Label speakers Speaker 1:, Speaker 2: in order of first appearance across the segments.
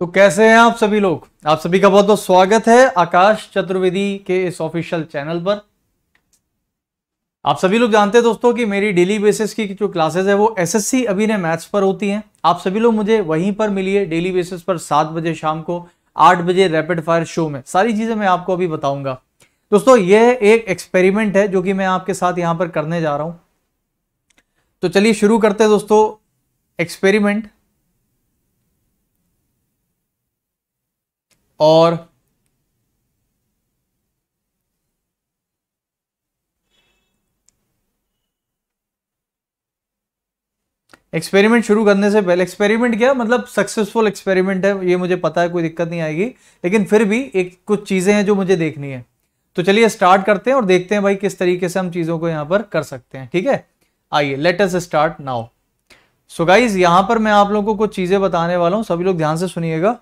Speaker 1: तो कैसे हैं आप सभी लोग आप सभी का बहुत बहुत स्वागत है आकाश चतुर्वेदी के इस ऑफिशियल चैनल पर आप सभी लोग जानते हैं दोस्तों कि मेरी डेली बेसिस की जो क्लासेस है वो एसएससी अभी ने मैथ्स पर होती हैं आप सभी लोग मुझे वहीं पर मिलिए डेली बेसिस पर सात बजे शाम को आठ बजे रैपिड फायर शो में सारी चीज़ें मैं आपको अभी बताऊंगा दोस्तों यह एक एक्सपेरिमेंट है जो कि मैं आपके साथ यहां पर करने जा रहा हूं तो चलिए शुरू करते हैं दोस्तों एक्सपेरिमेंट और एक्सपेरिमेंट शुरू करने से पहले एक्सपेरिमेंट क्या मतलब सक्सेसफुल एक्सपेरिमेंट है ये मुझे पता है कोई दिक्कत नहीं आएगी लेकिन फिर भी एक कुछ चीज़ें हैं जो मुझे देखनी है तो चलिए स्टार्ट करते हैं और देखते हैं भाई किस तरीके से हम चीज़ों को यहां पर कर सकते हैं ठीक है आइए let us start now so guys यहां पर मैं आप लोगों को कुछ चीज़ें बताने वाला हूँ सभी लोग ध्यान से सुनिएगा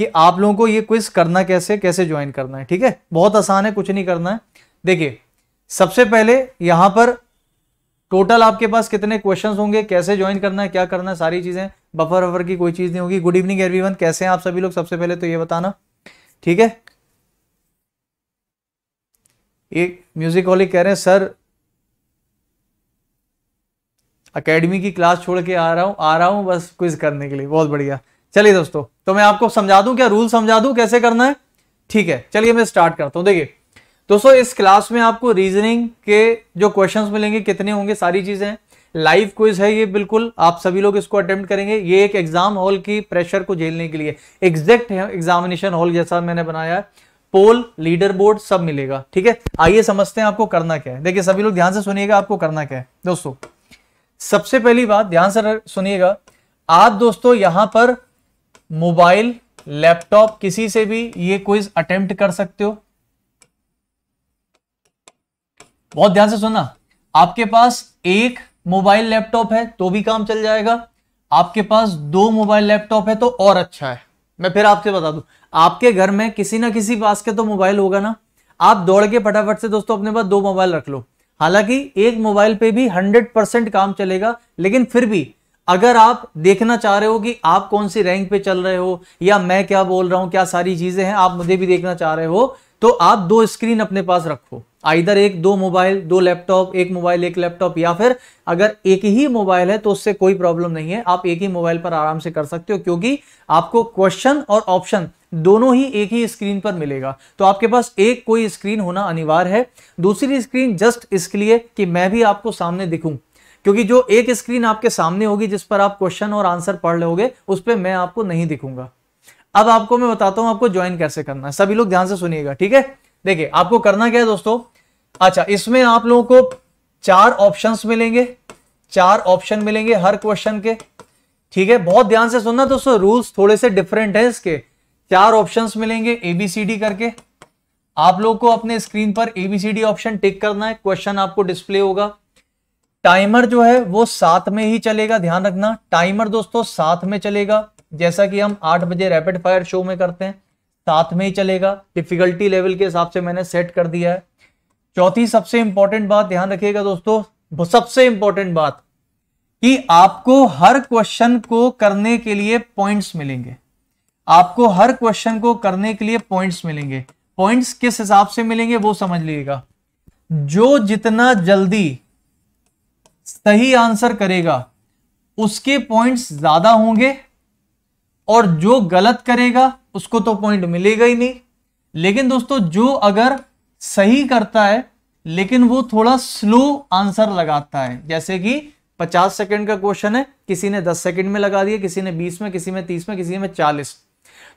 Speaker 1: कि आप लोगों को ये क्विज करना कैसे कैसे ज्वाइन करना है ठीक है बहुत आसान है कुछ नहीं करना है देखिए सबसे पहले यहां पर टोटल आपके पास कितने क्वेश्चंस होंगे कैसे ज्वाइन करना है क्या करना है सारी चीजें बफर वफर की कोई चीज नहीं होगी गुड इवनिंग एवरीवन कैसे हैं आप सभी लोग सबसे पहले तो ये बताना ठीक है एक म्यूजिक कॉलेज कह रहे हैं सर अकेडमी की क्लास छोड़ के आ रहा हूं आ रहा हूं बस क्विज करने के लिए बहुत बढ़िया चलिए दोस्तों तो मैं आपको समझा दूं क्या रूल समझा दूं कैसे करना है ठीक है चलिए मैं स्टार्ट करता हूं देखिए दोस्तों इस क्लास में आपको रीजनिंग के जो क्वेश्चंस मिलेंगे कितने होंगे सारी चीजें लाइव क्विज है ये बिल्कुल आप सभी लोग इसको अटेम्प्ट करेंगे ये एक एग्जाम हॉल की प्रेशर को झेलने के लिए एग्जैक्ट एग्जामिनेशन हॉल जैसा मैंने बनाया है पोल लीडर बोर्ड सब मिलेगा ठीक है आइए समझते हैं आपको करना क्या है देखिए सभी लोग ध्यान से सुनिएगा आपको करना क्या है दोस्तों सबसे पहली बात ध्यान से सुनिएगा आप दोस्तों यहां पर मोबाइल लैपटॉप किसी से भी ये क्विज अटेम्प्ट कर सकते हो बहुत ध्यान से सुनना आपके पास एक मोबाइल लैपटॉप है तो भी काम चल जाएगा आपके पास दो मोबाइल लैपटॉप है तो और अच्छा है मैं फिर आपसे बता दूं आपके घर में किसी ना किसी पास के तो मोबाइल होगा ना आप दौड़ के फटाफट से दोस्तों अपने पास दो मोबाइल रख लो हालांकि एक मोबाइल पे भी 100 परसेंट काम चलेगा लेकिन फिर भी अगर आप देखना चाह रहे हो कि आप कौन सी रैंक पे चल रहे हो या मैं क्या बोल रहा हूं क्या सारी चीज़ें हैं आप मुझे भी देखना चाह रहे हो तो आप दो स्क्रीन अपने पास रखो आइधर एक दो मोबाइल दो लैपटॉप एक मोबाइल एक लैपटॉप या फिर अगर एक ही मोबाइल है तो उससे कोई प्रॉब्लम नहीं है आप एक ही मोबाइल पर आराम से कर सकते हो क्योंकि आपको क्वेश्चन और ऑप्शन दोनों ही एक ही स्क्रीन पर मिलेगा तो आपके पास एक कोई स्क्रीन होना अनिवार्य है दूसरी स्क्रीन जस्ट इसके लिए कि मैं भी आपको सामने दिखूं क्योंकि जो एक स्क्रीन आपके सामने होगी जिस पर आप क्वेश्चन और आंसर पढ़ लोगे उस पर मैं आपको नहीं दिखूंगा अब आपको मैं बताता हूं आपको ज्वाइन कैसे करना है सभी लोग ध्यान से सुनिएगा ठीक है देखिए आपको करना क्या है दोस्तों अच्छा इसमें आप लोगों को चार ऑप्शन मिलेंगे चार ऑप्शन मिलेंगे हर क्वेश्चन के ठीक है बहुत ध्यान से सुनना दोस्तों रूल्स थोड़े से डिफरेंट है इसके चार ऑप्शन मिलेंगे एबीसीडी करके आप लोगों को अपने स्क्रीन पर एबीसीडी ऑप्शन टिक करना है क्वेश्चन आपको डिस्प्ले होगा टाइमर जो है वो साथ में ही चलेगा ध्यान रखना टाइमर दोस्तों साथ में चलेगा जैसा कि हम आठ बजे रैपिड फायर शो में करते हैं साथ में ही चलेगा डिफिकल्टी लेवल के हिसाब से मैंने सेट कर दिया है चौथी सबसे इंपॉर्टेंट बात ध्यान रखिएगा दोस्तों सबसे इंपॉर्टेंट बात कि आपको हर क्वेश्चन को करने के लिए पॉइंट्स मिलेंगे आपको हर क्वेश्चन को करने के लिए पॉइंट्स मिलेंगे पॉइंट्स किस हिसाब से मिलेंगे वो समझ लीजिएगा जो जितना जल्दी सही आंसर करेगा उसके पॉइंट्स ज्यादा होंगे और जो गलत करेगा उसको तो पॉइंट मिलेगा ही नहीं लेकिन दोस्तों जो अगर सही करता है लेकिन वो थोड़ा स्लो आंसर लगाता है जैसे कि 50 सेकंड का क्वेश्चन है किसी ने 10 सेकंड में लगा दिया किसी ने 20 में किसी में 30 में किसी में 40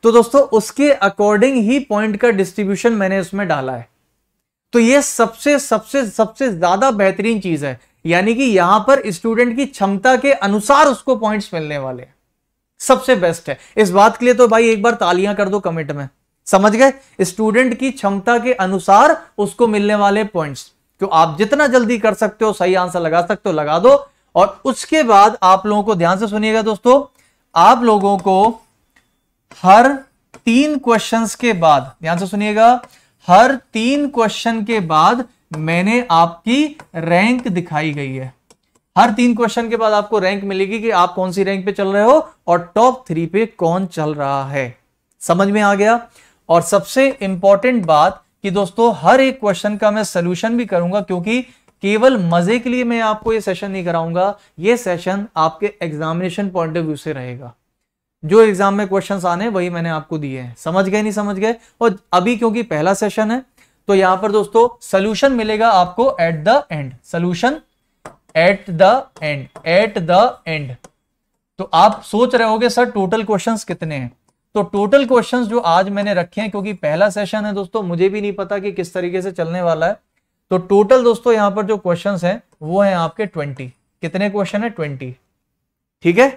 Speaker 1: तो दोस्तों उसके अकॉर्डिंग ही पॉइंट का डिस्ट्रीब्यूशन मैंने उसमें डाला है तो ये सबसे सबसे सबसे ज्यादा बेहतरीन चीज है यानी कि यहां पर स्टूडेंट की क्षमता के अनुसार उसको पॉइंट्स मिलने वाले सबसे बेस्ट है इस बात के लिए तो भाई एक बार तालियां कर दो कमेंट में समझ गए स्टूडेंट की क्षमता के अनुसार उसको मिलने वाले पॉइंट्स तो आप जितना जल्दी कर सकते हो सही आंसर लगा सकते हो लगा दो और उसके बाद आप लोगों को ध्यान से सुनिएगा दोस्तों आप लोगों को हर तीन क्वेश्चंस के बाद ध्यान से सुनिएगा हर तीन क्वेश्चन के बाद मैंने आपकी रैंक दिखाई गई है हर तीन क्वेश्चन के बाद आपको रैंक मिलेगी कि आप कौन सी रैंक पे चल रहे हो और टॉप थ्री पे कौन चल रहा है समझ में आ गया और सबसे इंपॉर्टेंट बात कि दोस्तों हर एक क्वेश्चन का मैं सोल्यूशन भी करूंगा क्योंकि केवल मजे के लिए मैं आपको ये सेशन नहीं कराऊंगा ये सेशन आपके एग्जामिनेशन पॉइंट ऑफ व्यू से रहेगा जो एग्जाम में क्वेश्चंस आने वही मैंने आपको दिए हैं समझ गए नहीं समझ गए और अभी क्योंकि पहला सेशन है तो यहां पर दोस्तों सोल्यूशन मिलेगा आपको at the end solution at the end at the end तो आप सोच रहे होगे सर टोटल क्वेश्चंस कितने हैं तो टोटल क्वेश्चंस जो आज मैंने रखे हैं क्योंकि पहला सेशन है दोस्तों मुझे भी नहीं पता कि किस तरीके से चलने वाला है तो टोटल दोस्तों यहां पर जो क्वेश्चंस हैं वो हैं आपके ट्वेंटी कितने क्वेश्चन है ट्वेंटी ठीक है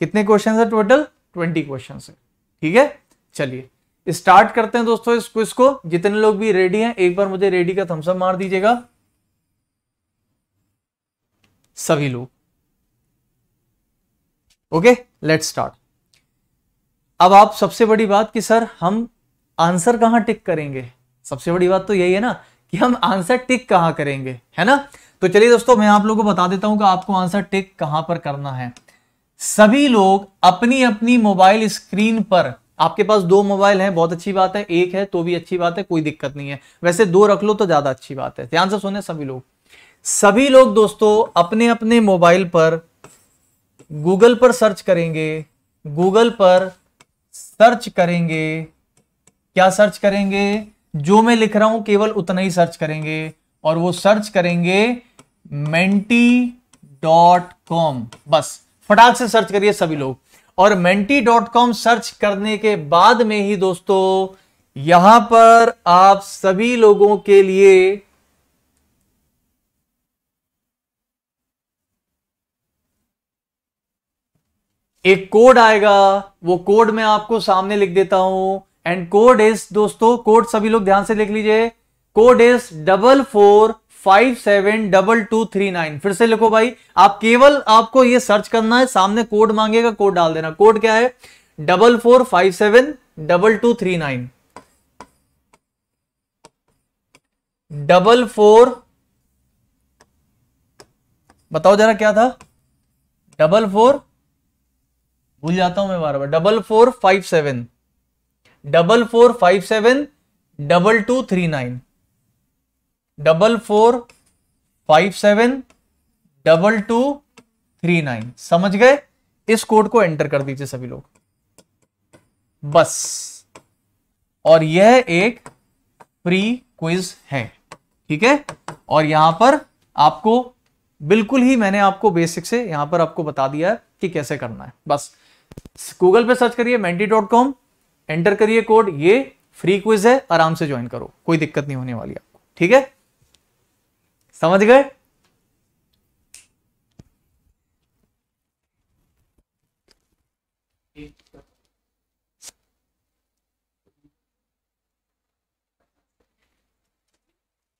Speaker 1: कितने क्वेश्चन है टोटल ट्वेंटी क्वेश्चन है ठीक है चलिए स्टार्ट करते हैं दोस्तों इस क्विज को जितने लोग भी रेडी हैं एक बार मुझे रेडी का थम्सअप मार दीजिएगा सभी लोग ओके लेट्स स्टार्ट अब आप सबसे बड़ी बात कि सर हम आंसर कहां टिक करेंगे सबसे बड़ी बात तो यही है ना कि हम आंसर टिक कहां करेंगे है ना तो चलिए दोस्तों मैं आप लोगों को बता देता हूं कि आपको आंसर टिक कहां पर करना है सभी लोग अपनी अपनी मोबाइल स्क्रीन पर आपके पास दो मोबाइल हैं बहुत अच्छी बात है एक है तो भी अच्छी बात है कोई दिक्कत नहीं है वैसे दो रख लो तो ज्यादा अच्छी बात है ध्यान से सुने सभी लोग सभी लोग दोस्तों अपने अपने मोबाइल पर गूगल पर सर्च करेंगे गूगल पर सर्च करेंगे क्या सर्च करेंगे जो मैं लिख रहा हूं केवल उतना ही सर्च करेंगे और वो सर्च करेंगे मेंटी डॉट कॉम बस फटाक से सर्च करिए सभी लोग और मेंटी डॉट कॉम सर्च करने के बाद में ही दोस्तों यहां पर आप सभी लोगों के लिए एक कोड आएगा वो कोड मैं आपको सामने लिख देता हूं एंड कोड इज दोस्तों कोड सभी लोग ध्यान से लिख लीजिए code is double four five seven double two three nine फिर से लिखो भाई आप केवल आपको ये सर्च करना है सामने कोड मांगेगा कोड डाल देना कोड क्या है double four five seven double two three nine double four बताओ जरा क्या था डबल फोर भूल जाता हूं मैं बार बार double four five seven double four five seven double two three nine double four five seven double two three nine समझ गए इस कोड को एंटर कर दीजिए सभी लोग बस और यह एक फ्री क्विज है ठीक है और यहां पर आपको बिल्कुल ही मैंने आपको बेसिक से यहां पर आपको बता दिया है कि कैसे करना है बस गूगल पे सर्च करिए मेंटी डॉट कॉम एंटर करिए कोड ये फ्री क्विज है आराम से ज्वाइन करो कोई दिक्कत नहीं होने वाली आपको ठीक है समझ गए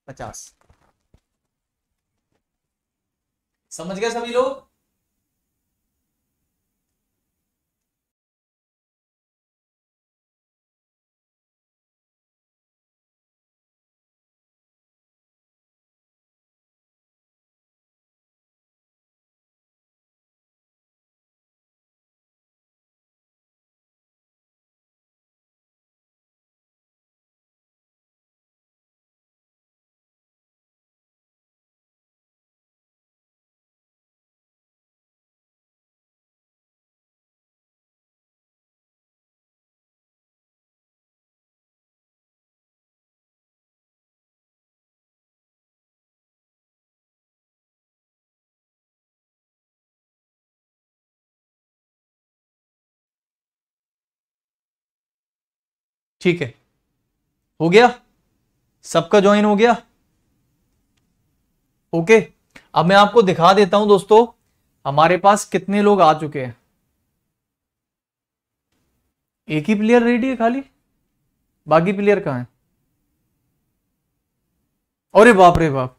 Speaker 1: पचास समझ गए सभी लोग ठीक है हो गया सबका ज्वाइन हो गया ओके अब मैं आपको दिखा देता हूं दोस्तों हमारे पास कितने लोग आ चुके हैं एक ही प्लेयर रेडी है खाली बाकी प्लेयर कहां है अरे बाप रे बाप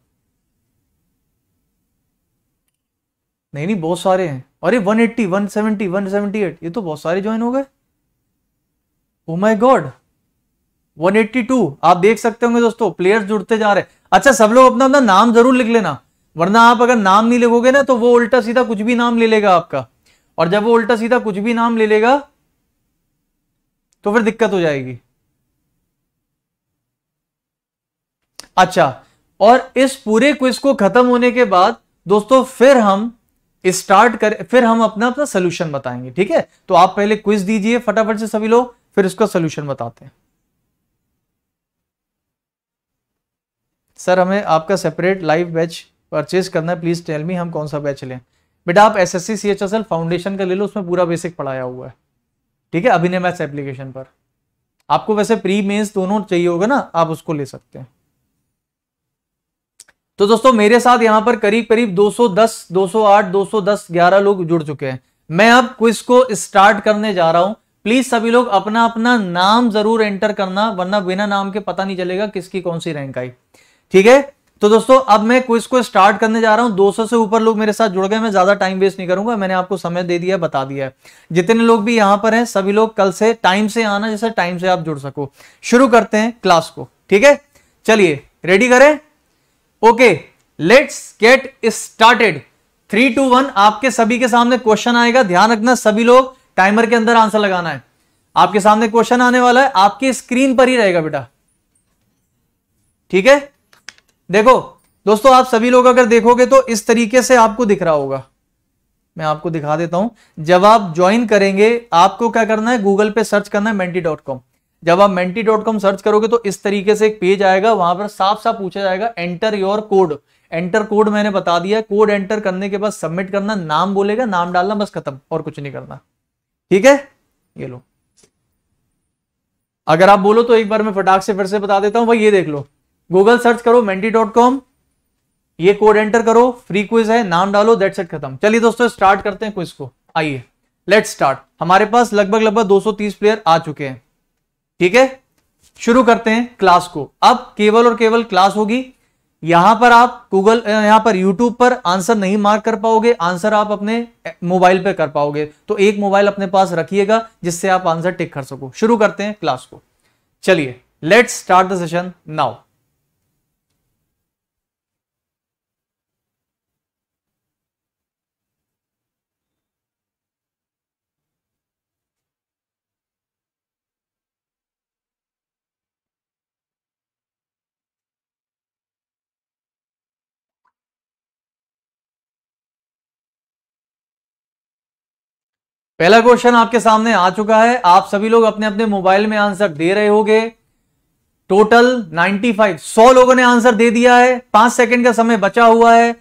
Speaker 1: नहीं नहीं बहुत सारे हैं अरे 180, 170, 178 ये तो बहुत सारे ज्वाइन हो गए ओ माय गॉड 182 आप देख सकते होंगे दोस्तों प्लेयर्स जुड़ते जा रहे हैं अच्छा सब लोग अपना अपना नाम जरूर लिख लेना वरना आप अगर नाम नहीं लिखोगे ना तो वो उल्टा सीधा कुछ भी नाम ले लेगा आपका और जब वो उल्टा सीधा कुछ भी नाम ले लेगा तो फिर दिक्कत हो जाएगी अच्छा और इस पूरे क्विज को खत्म होने के बाद दोस्तों फिर हम स्टार्ट कर फिर हम अपना अपना सोल्यूशन बताएंगे ठीक है तो आप पहले क्विज दीजिए फटाफट से सभी लोग फिर उसका सोल्यूशन बताते हैं सर हमें आपका सेपरेट लाइव बैच परचेज करना है प्लीज़ टेल मी हम कौन सा बैच लें बेटा आप S S C C H S L foundation का ले लो उसमें पूरा बेसिक पढ़ाया हुआ है ठीक है अभिनय मैथ्स एप्लीकेशन पर आपको वैसे प्री मेंस दोनों चाहिए होगा ना आप उसको ले सकते हैं तो दोस्तों मेरे साथ यहाँ पर करीब करीब 210, 208, 210, ग्यारह लोग जुड़ चुके हैं मैं अब क्विज को स्टार्ट करने जा रहा हूं प्लीज सभी लोग अपना अपना नाम जरूर एंटर करना वरना बिना नाम के पता नहीं चलेगा किसकी कौन सी रैंक आई ठीक है तो दोस्तों अब मैं क्विज को स्टार्ट करने जा रहा हूं 200 से ऊपर लोग मेरे साथ जुड़ गए मैं ज्यादा टाइम वेस्ट नहीं करूंगा मैंने आपको समय दे दिया बता दिया है जितने लोग भी यहां पर हैं सभी लोग कल से टाइम से आना जैसे टाइम से आप जुड़ सको शुरू करते हैं क्लास को ठीक है चलिए रेडी करें okay let's get started three two one आपके सभी के सामने क्वेश्चन आएगा ध्यान रखना सभी लोग टाइमर के अंदर आंसर लगाना है आपके सामने क्वेश्चन आने वाला है आपकी स्क्रीन पर ही रहेगा बेटा ठीक है देखो दोस्तों आप सभी लोग अगर देखोगे तो इस तरीके से आपको दिख रहा होगा मैं आपको दिखा देता हूं जब आप ज्वाइन करेंगे आपको क्या करना है गूगल पे सर्च करना है मेंटी डॉट कॉम जब आप मेंटी डॉट कॉम सर्च करोगे तो इस तरीके से एक पेज आएगा वहां पर साफ साफ पूछा जाएगा enter your code enter code मैंने बता दिया कोड एंटर करने के बाद सबमिट करना नाम बोलेगा नाम डालना बस खत्म और कुछ नहीं करना ठीक है ये लो अगर आप बोलो तो एक बार मैं फटाक से फिर से बता देता हूं भाई ये देख लो गूगल सर्च करो मेंटी डॉट कॉम ये कोड एंटर करो फ्री क्विज है नाम डालो दैट सेट खत्म चलिए दोस्तों स्टार्ट करते हैं क्विज को आइए लेट स्टार्ट हमारे पास लगभग लगभग 230 प्लेयर आ चुके हैं ठीक है शुरू करते हैं क्लास को अब केवल और केवल क्लास होगी यहां पर आप गूगल यहां पर यूट्यूब पर आंसर नहीं मार्क कर पाओगे आंसर आप अपने मोबाइल पर कर पाओगे तो एक मोबाइल अपने पास रखिएगा जिससे आप आंसर टिक कर सको शुरू करते हैं क्लास को चलिए let's start the session now पहला क्वेश्चन आपके सामने आ चुका है आप सभी लोग अपने अपने मोबाइल में आंसर दे रहे होंगे टोटल 95 सौ लोगों ने आंसर दे दिया है पांच सेकंड का समय बचा हुआ है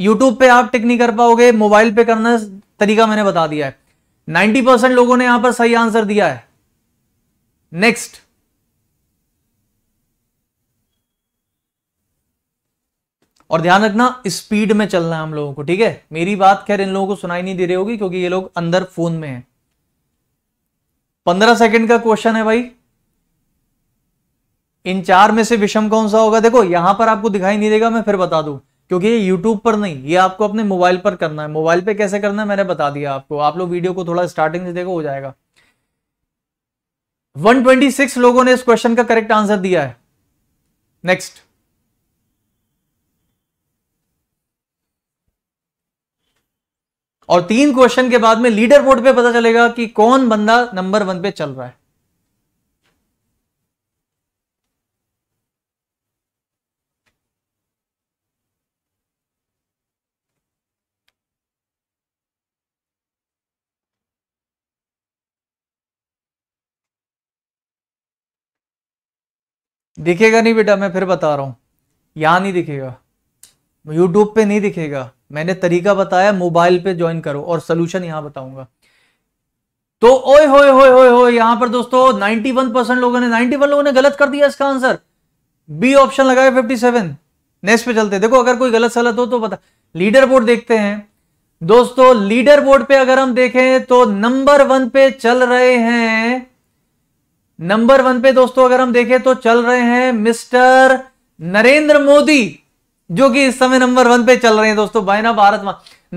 Speaker 1: यूट्यूब पे आप टिक नहीं कर पाओगे मोबाइल पे करना तरीका मैंने बता दिया है 90 परसेंट लोगों ने यहां पर सही आंसर दिया है नेक्स्ट और ध्यान रखना स्पीड में चलना है हम लोगों को ठीक है मेरी बात खैर इन लोगों को सुनाई नहीं दे रही होगी क्योंकि ये लोग अंदर फोन में हैं पंद्रह सेकंड का क्वेश्चन है भाई इन चार में से विषम कौन सा होगा देखो यहां पर आपको दिखाई नहीं देगा मैं फिर बता दू क्योंकि ये यूट्यूब पर नहीं ये आपको अपने मोबाइल पर करना है मोबाइल पे कैसे करना है मैंने बता दिया आपको आप लोग वीडियो को थोड़ा स्टार्टिंग से देखो हो जाएगा 126 लोगों ने इस क्वेश्चन का करेक्ट आंसर दिया है नेक्स्ट और तीन क्वेश्चन के बाद में लीडर बोर्ड पे पता चलेगा कि कौन बंदा नंबर वन पे चल रहा है दिखेगा नहीं बेटा मैं फिर बता रहा हूं यहां नहीं दिखेगा यूट्यूब पे नहीं दिखेगा मैंने तरीका बताया मोबाइल पे ज्वाइन करो और सोल्यूशन यहां बताऊंगा तो ओए होए होए होए होए यहां पर दोस्तों 91 परसेंट लोगों ने 91 लोगों ने गलत कर दिया इसका आंसर बी ऑप्शन लगाया 57 नेक्स्ट पे चलते देखो अगर कोई गलत सलत हो तो बता लीडर बोर्ड देखते हैं दोस्तों लीडर बोर्ड पे अगर हम देखें तो नंबर वन पे चल रहे हैं नंबर वन पे दोस्तों अगर हम देखें तो चल रहे हैं मिस्टर नरेंद्र मोदी जो कि इस समय नंबर वन पे चल रहे हैं दोस्तों बायना भारत में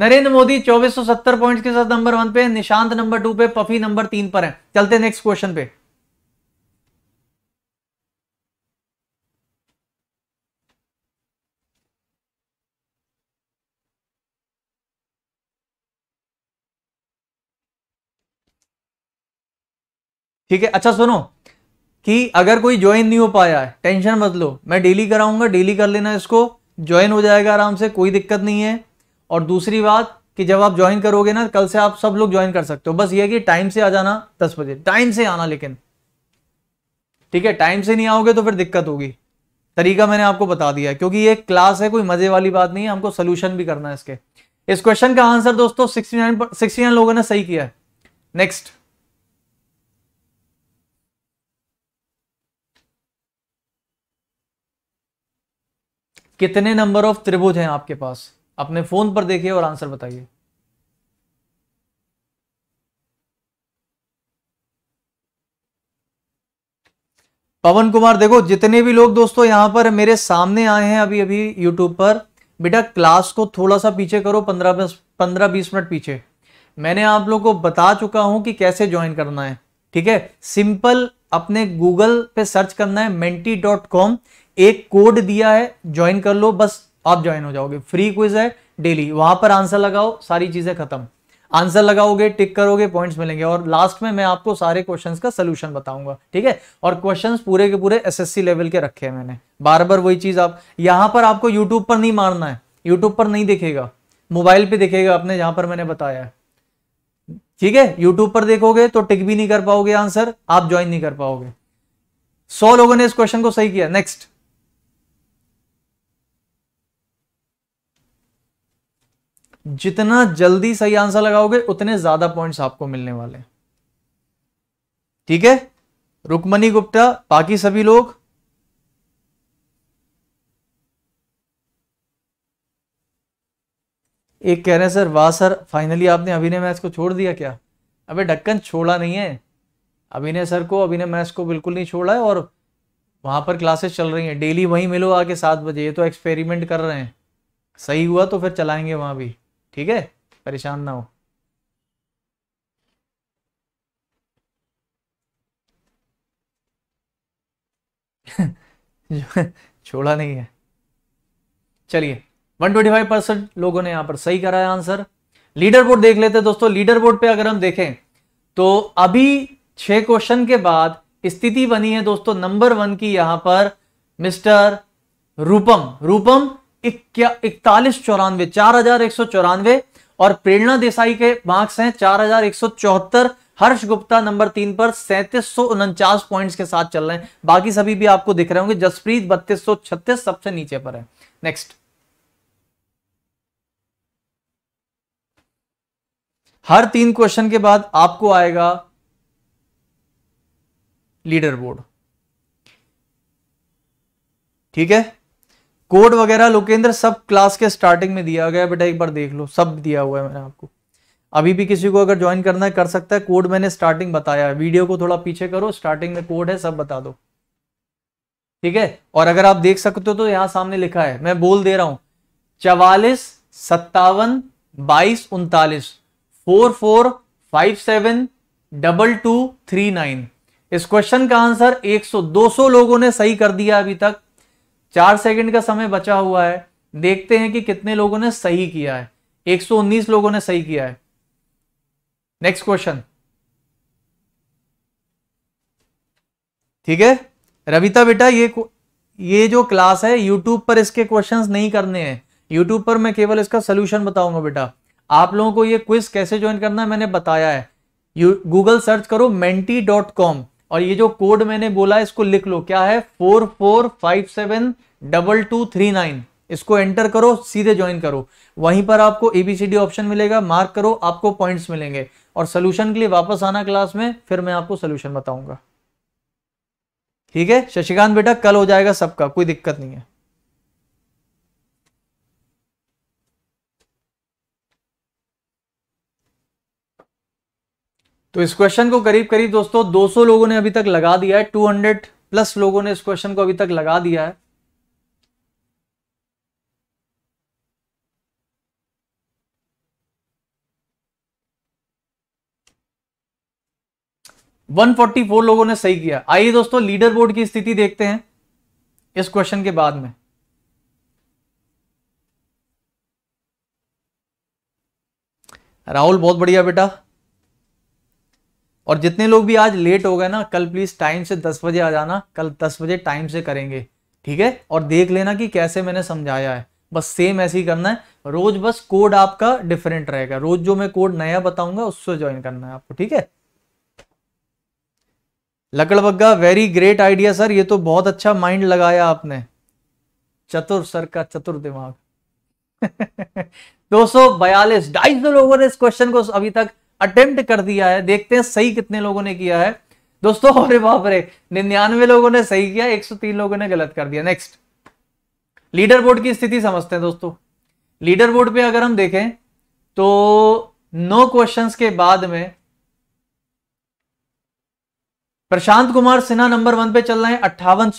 Speaker 1: नरेंद्र मोदी 2470 पॉइंट्स के साथ नंबर वन पे निशांत नंबर टू पे पफी नंबर तीन पर है चलते नेक्स्ट क्वेश्चन पे ठीक है अच्छा सुनो कि अगर कोई ज्वाइन नहीं हो पाया है टेंशन मत लो मैं डेली कराऊंगा डेली कर लेना इसको ज्वाइन हो जाएगा आराम से कोई दिक्कत नहीं है और दूसरी बात कि जब आप ज्वाइन करोगे ना कल से आप सब लोग ज्वाइन कर सकते हो बस ये कि टाइम से आ जाना दस बजे टाइम से आना लेकिन ठीक है टाइम से नहीं आओगे तो फिर दिक्कत होगी तरीका मैंने आपको बता दिया क्योंकि ये क्लास है कोई मजे वाली बात नहीं है हमको सोल्यूशन भी करना है इसके इस क्वेश्चन का आंसर दोस्तों सिक्सटी नाइन लोगों ने सही किया है नेक्स्ट कितने नंबर ऑफ त्रिभुज हैं आपके पास अपने फोन पर देखिए और आंसर बताइए पवन कुमार देखो जितने भी लोग दोस्तों यहां पर मेरे सामने आए हैं अभी अभी यूट्यूब पर बेटा क्लास को थोड़ा सा पीछे करो पंद्रह पंद्रह बीस मिनट पीछे मैंने आप लोगों को बता चुका हूं कि कैसे ज्वाइन करना है ठीक है सिंपल अपने गूगल पे सर्च करना है मेंटी एक कोड दिया है ज्वाइन कर लो बस आप ज्वाइन हो जाओगे फ्री क्विज है डेली वहां पर आंसर लगाओ सारी चीजें खत्म आंसर लगाओगे टिक करोगे पॉइंट्स मिलेंगे और लास्ट में मैं आपको सारे क्वेश्चंस का सोल्यूशन बताऊंगा ठीक है और क्वेश्चंस पूरे के पूरे एसएससी लेवल के रखे हैं मैंने बार बार वही चीज आप यहां पर आपको यूट्यूब पर नहीं मारना है यूट्यूब पर नहीं देखेगा मोबाइल पे देखेगा आपने जहां पर मैंने बताया ठीक है यूट्यूब पर देखोगे तो टिक भी नहीं कर पाओगे आंसर आप ज्वाइन नहीं कर पाओगे सौ लोगों ने इस क्वेश्चन को सही किया नेक्स्ट जितना जल्दी सही आंसर लगाओगे उतने ज्यादा पॉइंट्स आपको मिलने वाले ठीक है रुकमणी गुप्ता बाकी सभी लोग एक कह रहे हैं सर वाह सर फाइनली आपने अभिनय मैच को छोड़ दिया क्या अबे ढक्कन छोड़ा नहीं है अभिनय सर को अभिनय मैच को बिल्कुल नहीं छोड़ा है और वहां पर क्लासेस चल रही हैं डेली वहीं मिलो आके सात बजे ये तो एक्सपेरिमेंट कर रहे हैं सही हुआ तो फिर चलाएंगे वहां भी ठीक है परेशान ना हो छोड़ा नहीं है चलिए 125 परसेंट लोगों ने यहां पर सही करा है आंसर लीडर बोर्ड देख लेते हैं दोस्तों लीडर बोर्ड पे अगर हम देखें तो अभी छह क्वेश्चन के बाद स्थिति बनी है दोस्तों नंबर वन की यहां पर मिस्टर रूपम रूपम इकतालीस चौरानवे चार हजार एक सौ चौरानवे और प्रेरणा देसाई के मार्क्स हैं चार हजार एक सौ चौहत्तर हर्ष गुप्ता नंबर तीन पर सैंतीस सौ उनचास पॉइंट्स के साथ चल रहे हैं बाकी सभी भी आपको दिख रहे होंगे जसप्रीत बत्तीस सौ छत्तीस सबसे नीचे पर है नेक्स्ट हर तीन क्वेश्चन के बाद आपको आएगा लीडर बोर्ड ठीक है कोड वगैरह लोकेंद्र सब क्लास के स्टार्टिंग में दिया गया बेटा एक बार देख लो सब दिया हुआ है मैंने आपको अभी भी किसी को अगर ज्वाइन करना है कर सकता है कोड मैंने स्टार्टिंग बताया है वीडियो को थोड़ा पीछे करो स्टार्टिंग में कोड है सब बता दो ठीक है और अगर आप देख सकते हो तो यहाँ सामने लिखा है मैं बोल दे रहा हूं चवालीस सत्तावन बाईस उनतालीस four four five seven double two three nine इस क्वेश्चन का आंसर एक सौ दो सौ लोगों ने सही कर दिया अभी तक चार सेकंड का समय बचा हुआ है देखते हैं कि कितने लोगों ने सही किया है 119 लोगों ने सही किया है नेक्स्ट क्वेश्चन ठीक है रविता बेटा ये ये जो क्लास है यूट्यूब पर इसके क्वेश्चंस नहीं करने हैं यूट्यूब पर मैं केवल इसका सोल्यूशन बताऊंगा बेटा आप लोगों को ये क्विज कैसे ज्वाइन करना है मैंने बताया है गूगल सर्च करो मेंटी डॉट कॉम और ये जो कोड मैंने बोला इसको लिख लो क्या है four four five seven double two three nine इसको एंटर करो सीधे ज्वाइन करो वहीं पर आपको एबीसीडी ऑप्शन मिलेगा मार्क करो आपको पॉइंट्स मिलेंगे और सोल्यूशन के लिए वापस आना क्लास में फिर मैं आपको सोल्यूशन बताऊंगा ठीक है शशिकांत बेटा कल हो जाएगा सबका कोई दिक्कत नहीं है तो इस क्वेश्चन को करीब करीब दोस्तों 200 लोगों ने अभी तक लगा दिया है 200 प्लस लोगों ने इस क्वेश्चन को अभी तक लगा दिया है वन फोर्टी फोर लोगों ने सही किया आइए दोस्तों लीडर बोर्ड की स्थिति देखते हैं इस क्वेश्चन के बाद में राहुल बहुत बढ़िया बेटा और जितने लोग भी आज लेट हो गए ना कल प्लीज़ टाइम से दस बजे आ जाना कल दस बजे टाइम से करेंगे ठीक है और देख लेना कि कैसे मैंने समझाया है बस सेम ऐसे ही करना है रोज बस कोड आपका डिफरेंट रहेगा रोज जो मैं कोड नया बताऊंगा उससे ज्वाइन करना है आपको ठीक है लकड़बग्गा वेरी ग्रेट आइडिया सर ये तो बहुत अच्छा माइंड लगाया आपने चतुर सर का चतुर दिमाग दो सौ बयालीस ढाई सौ लोगों ने इस क्वेश्चन को अभी तक अटेम्प्ट कर दिया है देखते हैं सही कितने लोगों ने किया है दोस्तों अरे बाप रे निन्यानवे लोगों ने सही किया 103 लोगों ने गलत कर दिया नेक्स्ट लीडर बोर्ड की स्थिति समझते हैं दोस्तों लीडर बोर्ड पे अगर हम देखें तो नो क्वेश्चंस के बाद में प्रशांत कुमार सिन्हा नंबर वन पे चल रहे हैं अट्ठावन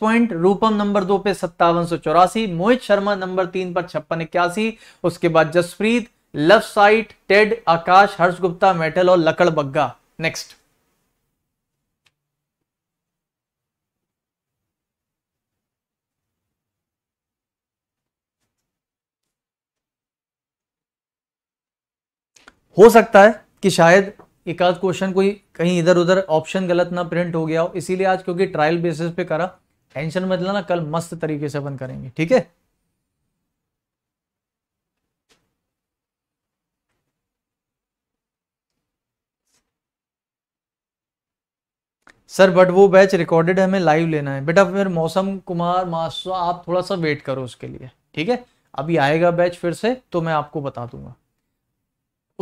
Speaker 1: पॉइंट रूपम नंबर दो पे सत्तावन मोहित शर्मा नंबर तीन पर छप्पन इक्यासी उसके बाद Jaspreet left side Ted Akash Harsh Gupta metal और लकड़ बग्गा नेक्स्ट हो सकता है कि शायद एक आध क्वेश्चन कोई कहीं इधर उधर ऑप्शन गलत ना प्रिंट हो गया हो इसीलिए आज क्योंकि ट्रायल बेसिस पे करा टेंशन मत लेना कल मस्त तरीके से अपन करेंगे ठीक है सर बट वो बैच रिकॉर्डेड है हमें लाइव लेना है बेटा फिर मौसम कुमार मासवा आप थोड़ा सा वेट करो उसके लिए ठीक है अभी आएगा बैच फिर से तो मैं आपको बता दूंगा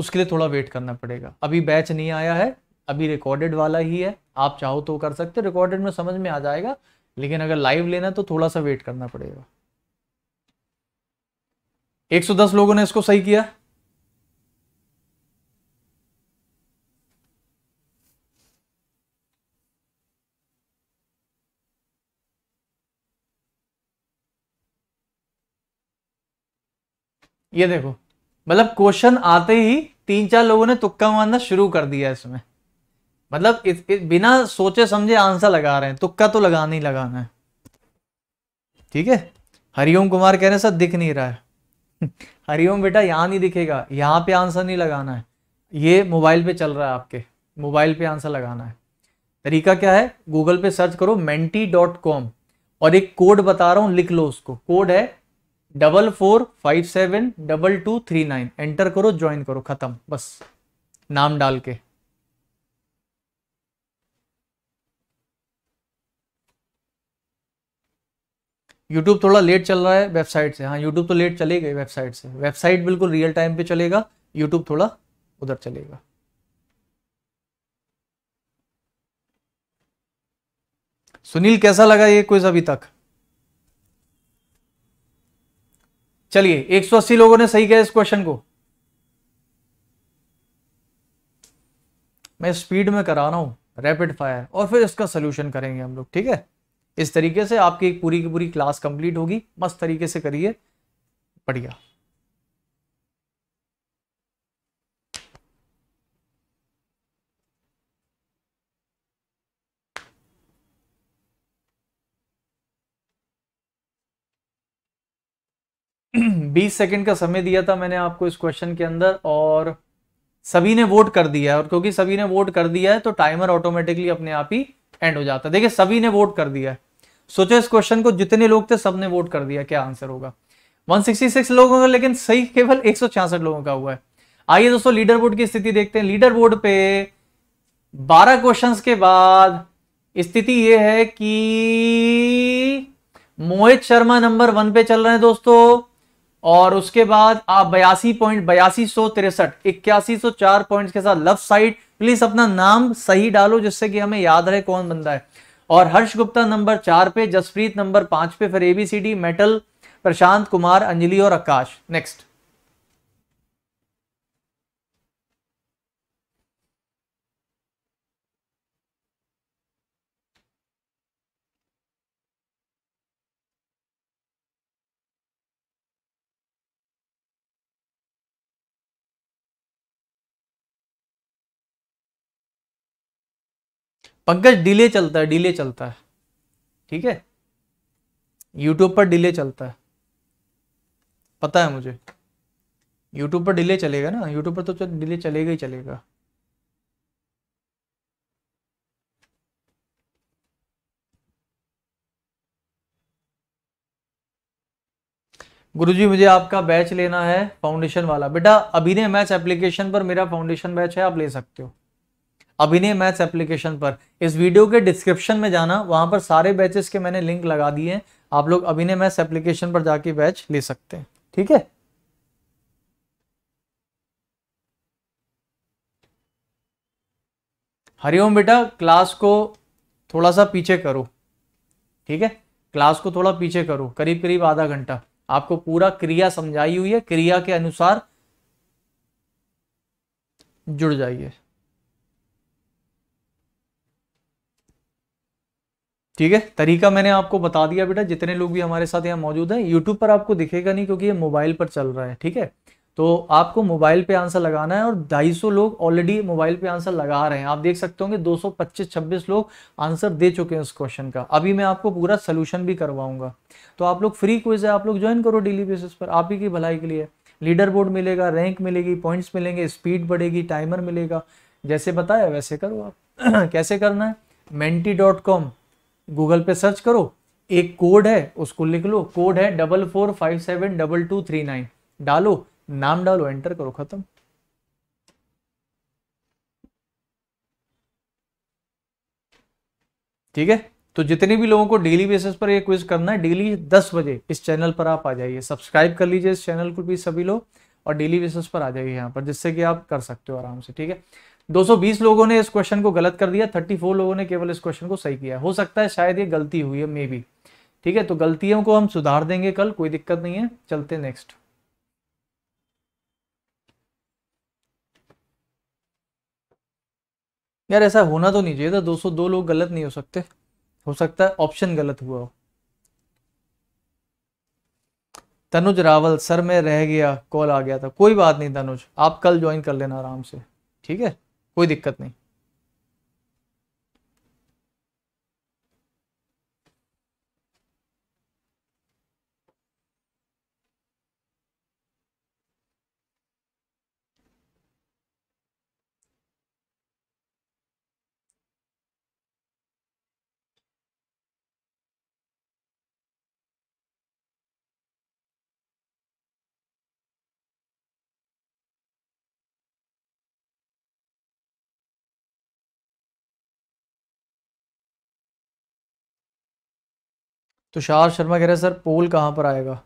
Speaker 1: उसके लिए थोड़ा वेट करना पड़ेगा अभी बैच नहीं आया है अभी रिकॉर्डेड वाला ही है आप चाहो तो कर सकते हो रिकॉर्डेड में समझ में आ जाएगा लेकिन अगर लाइव लेना तो थोड़ा सा वेट करना पड़ेगा 110 लोगों ने इसको सही किया ये देखो मतलब क्वेश्चन आते ही तीन चार लोगों ने तुक्का मारना शुरू कर दिया इसमें मतलब इत, इत, बिना सोचे समझे आंसर लगा रहे हैं तुक्का तो लगाना ही लगाना है ठीक है हरिओम कुमार कह रहे हैं सर दिख नहीं रहा है हरिओम बेटा यहाँ नहीं दिखेगा यहाँ पे आंसर नहीं लगाना है ये मोबाइल पे चल रहा है आपके मोबाइल पे आंसर लगाना है तरीका क्या है गूगल पे सर्च करो मेंटी डॉट कॉम और एक कोड बता रहा हूँ लिख लो उसको कोड है double four five seven double two three nine enter करो ज्वाइन करो खत्म बस नाम डाल के यूट्यूब थोड़ा लेट चल रहा है वेबसाइट से हाँ यूट्यूब तो लेट चले गए वेबसाइट से वेबसाइट बिल्कुल रियल टाइम पे चलेगा यूट्यूब थोड़ा उधर चलेगा सुनील कैसा लगा ये क्विज अभी तक चलिए 180 लोगों ने सही किया इस क्वेश्चन को मैं स्पीड में करा रहा हूं रैपिड फायर और फिर इसका सोल्यूशन करेंगे हम लोग ठीक है इस तरीके से आपकी पूरी की पूरी क्लास कंप्लीट होगी मस्त तरीके से करिए बढ़िया बीस सेकेंड का समय दिया था मैंने आपको इस क्वेश्चन के अंदर और सभी ने वोट कर दिया है और क्योंकि सभी ने वोट कर दिया है तो टाइमर ऑटोमेटिकली अपने आप ही एंड हो जाता है देखिए सभी ने वोट कर दिया है सोचो इस क्वेश्चन को जितने लोग थे सब ने वोट कर दिया क्या आंसर होगा 166 लोगों का लेकिन सही केवल एक लोगों का हुआ है आइए दोस्तों लीडर बोर्ड की स्थिति देखते हैं लीडर बोर्ड पे बारह क्वेश्चन के बाद स्थिति यह है कि मोहित शर्मा नंबर वन पे चल रहे हैं दोस्तों और उसके बाद आप बयासी पॉइंट बयासी सौ तिरसठ इक्यासी सौ चार पॉइंट के साथ लेफ्ट साइड प्लीज अपना नाम सही डालो जिससे कि हमें याद रहे कौन बंदा है और हर्ष गुप्ता नंबर चार पे जसप्रीत नंबर पांच पे फिर एबीसीडी मेटल प्रशांत कुमार अंजलि और आकाश नेक्स्ट पंकज डिले चलता है डिले चलता है ठीक है यूट्यूब पर डिले चलता है पता है मुझे यूट्यूब पर डिले चलेगा ना यूट्यूब पर तो डिले चलेगा ही चलेगा गुरुजी मुझे आपका बैच लेना है फाउंडेशन वाला बेटा अभिनय मैच एप्लीकेशन पर मेरा फाउंडेशन बैच है आप ले सकते हो अभिनय मैथ्स एप्लीकेशन पर इस वीडियो के डिस्क्रिप्शन में जाना वहां पर सारे बैचेस के मैंने लिंक लगा दिए हैं आप लोग अभिनय मैथ्स एप्लीकेशन पर जाके बैच ले सकते हैं ठीक है हरिओम बेटा क्लास को थोड़ा सा पीछे करो ठीक है क्लास को थोड़ा पीछे करो करीब करीब आधा घंटा आपको पूरा क्रिया समझाई हुई है क्रिया के अनुसार जुड़ जाइए ठीक है तरीका मैंने आपको बता दिया बेटा जितने लोग भी हमारे साथ यहाँ मौजूद हैं यूट्यूब पर आपको दिखेगा नहीं क्योंकि ये मोबाइल पर चल रहा है ठीक है तो आपको मोबाइल पे आंसर लगाना है और 250 लोग ऑलरेडी मोबाइल पे आंसर लगा रहे हैं आप देख सकते होंगे 225 26 लोग आंसर दे चुके हैं उस क्वेश्चन का अभी मैं आपको पूरा सोल्यूशन भी करवाऊंगा तो आप लोग फ्री क्विज है आप लोग ज्वाइन करो डेली बेसिस पर आप ही की भलाई के लिए लीडर बोर्ड मिलेगा रैंक मिलेगी पॉइंट्स मिलेंगे स्पीड बढ़ेगी टाइमर मिलेगा जैसे बताया वैसे करो आप कैसे करना है मेंटी डॉट कॉम गूगल पे सर्च करो एक कोड है उसको लिख लो कोड है double four five seven double two three nine डालो नाम डालो एंटर करो खत्म ठीक है तो जितने भी लोगों को डेली बेसिस पर ये क्विज करना है डेली दस बजे इस चैनल पर आप आ जाइए सब्सक्राइब कर लीजिए इस चैनल को भी सभी लोग और डेली बेसिस पर आ जाइए यहाँ पर जिससे कि आप कर सकते हो आराम से ठीक है 220 लोगों ने इस क्वेश्चन को गलत कर दिया 34 लोगों ने केवल इस क्वेश्चन को सही किया हो सकता है शायद ये गलती हुई है मे बी ठीक है तो गलतियों को हम सुधार देंगे कल कोई दिक्कत नहीं है चलते नेक्स्ट यार ऐसा होना तो नहीं चाहिए था 202 लोग गलत नहीं हो सकते हो सकता है ऑप्शन गलत हुआ हो तनुज रावल सर में रह गया कॉल आ गया था कोई बात नहीं तनुज आप कल ज्वाइन कर लेना आराम से ठीक है कोई दिक्कत नहीं तुषार शर्मा कह रहे हैं सर पोल कहाँ पर आएगा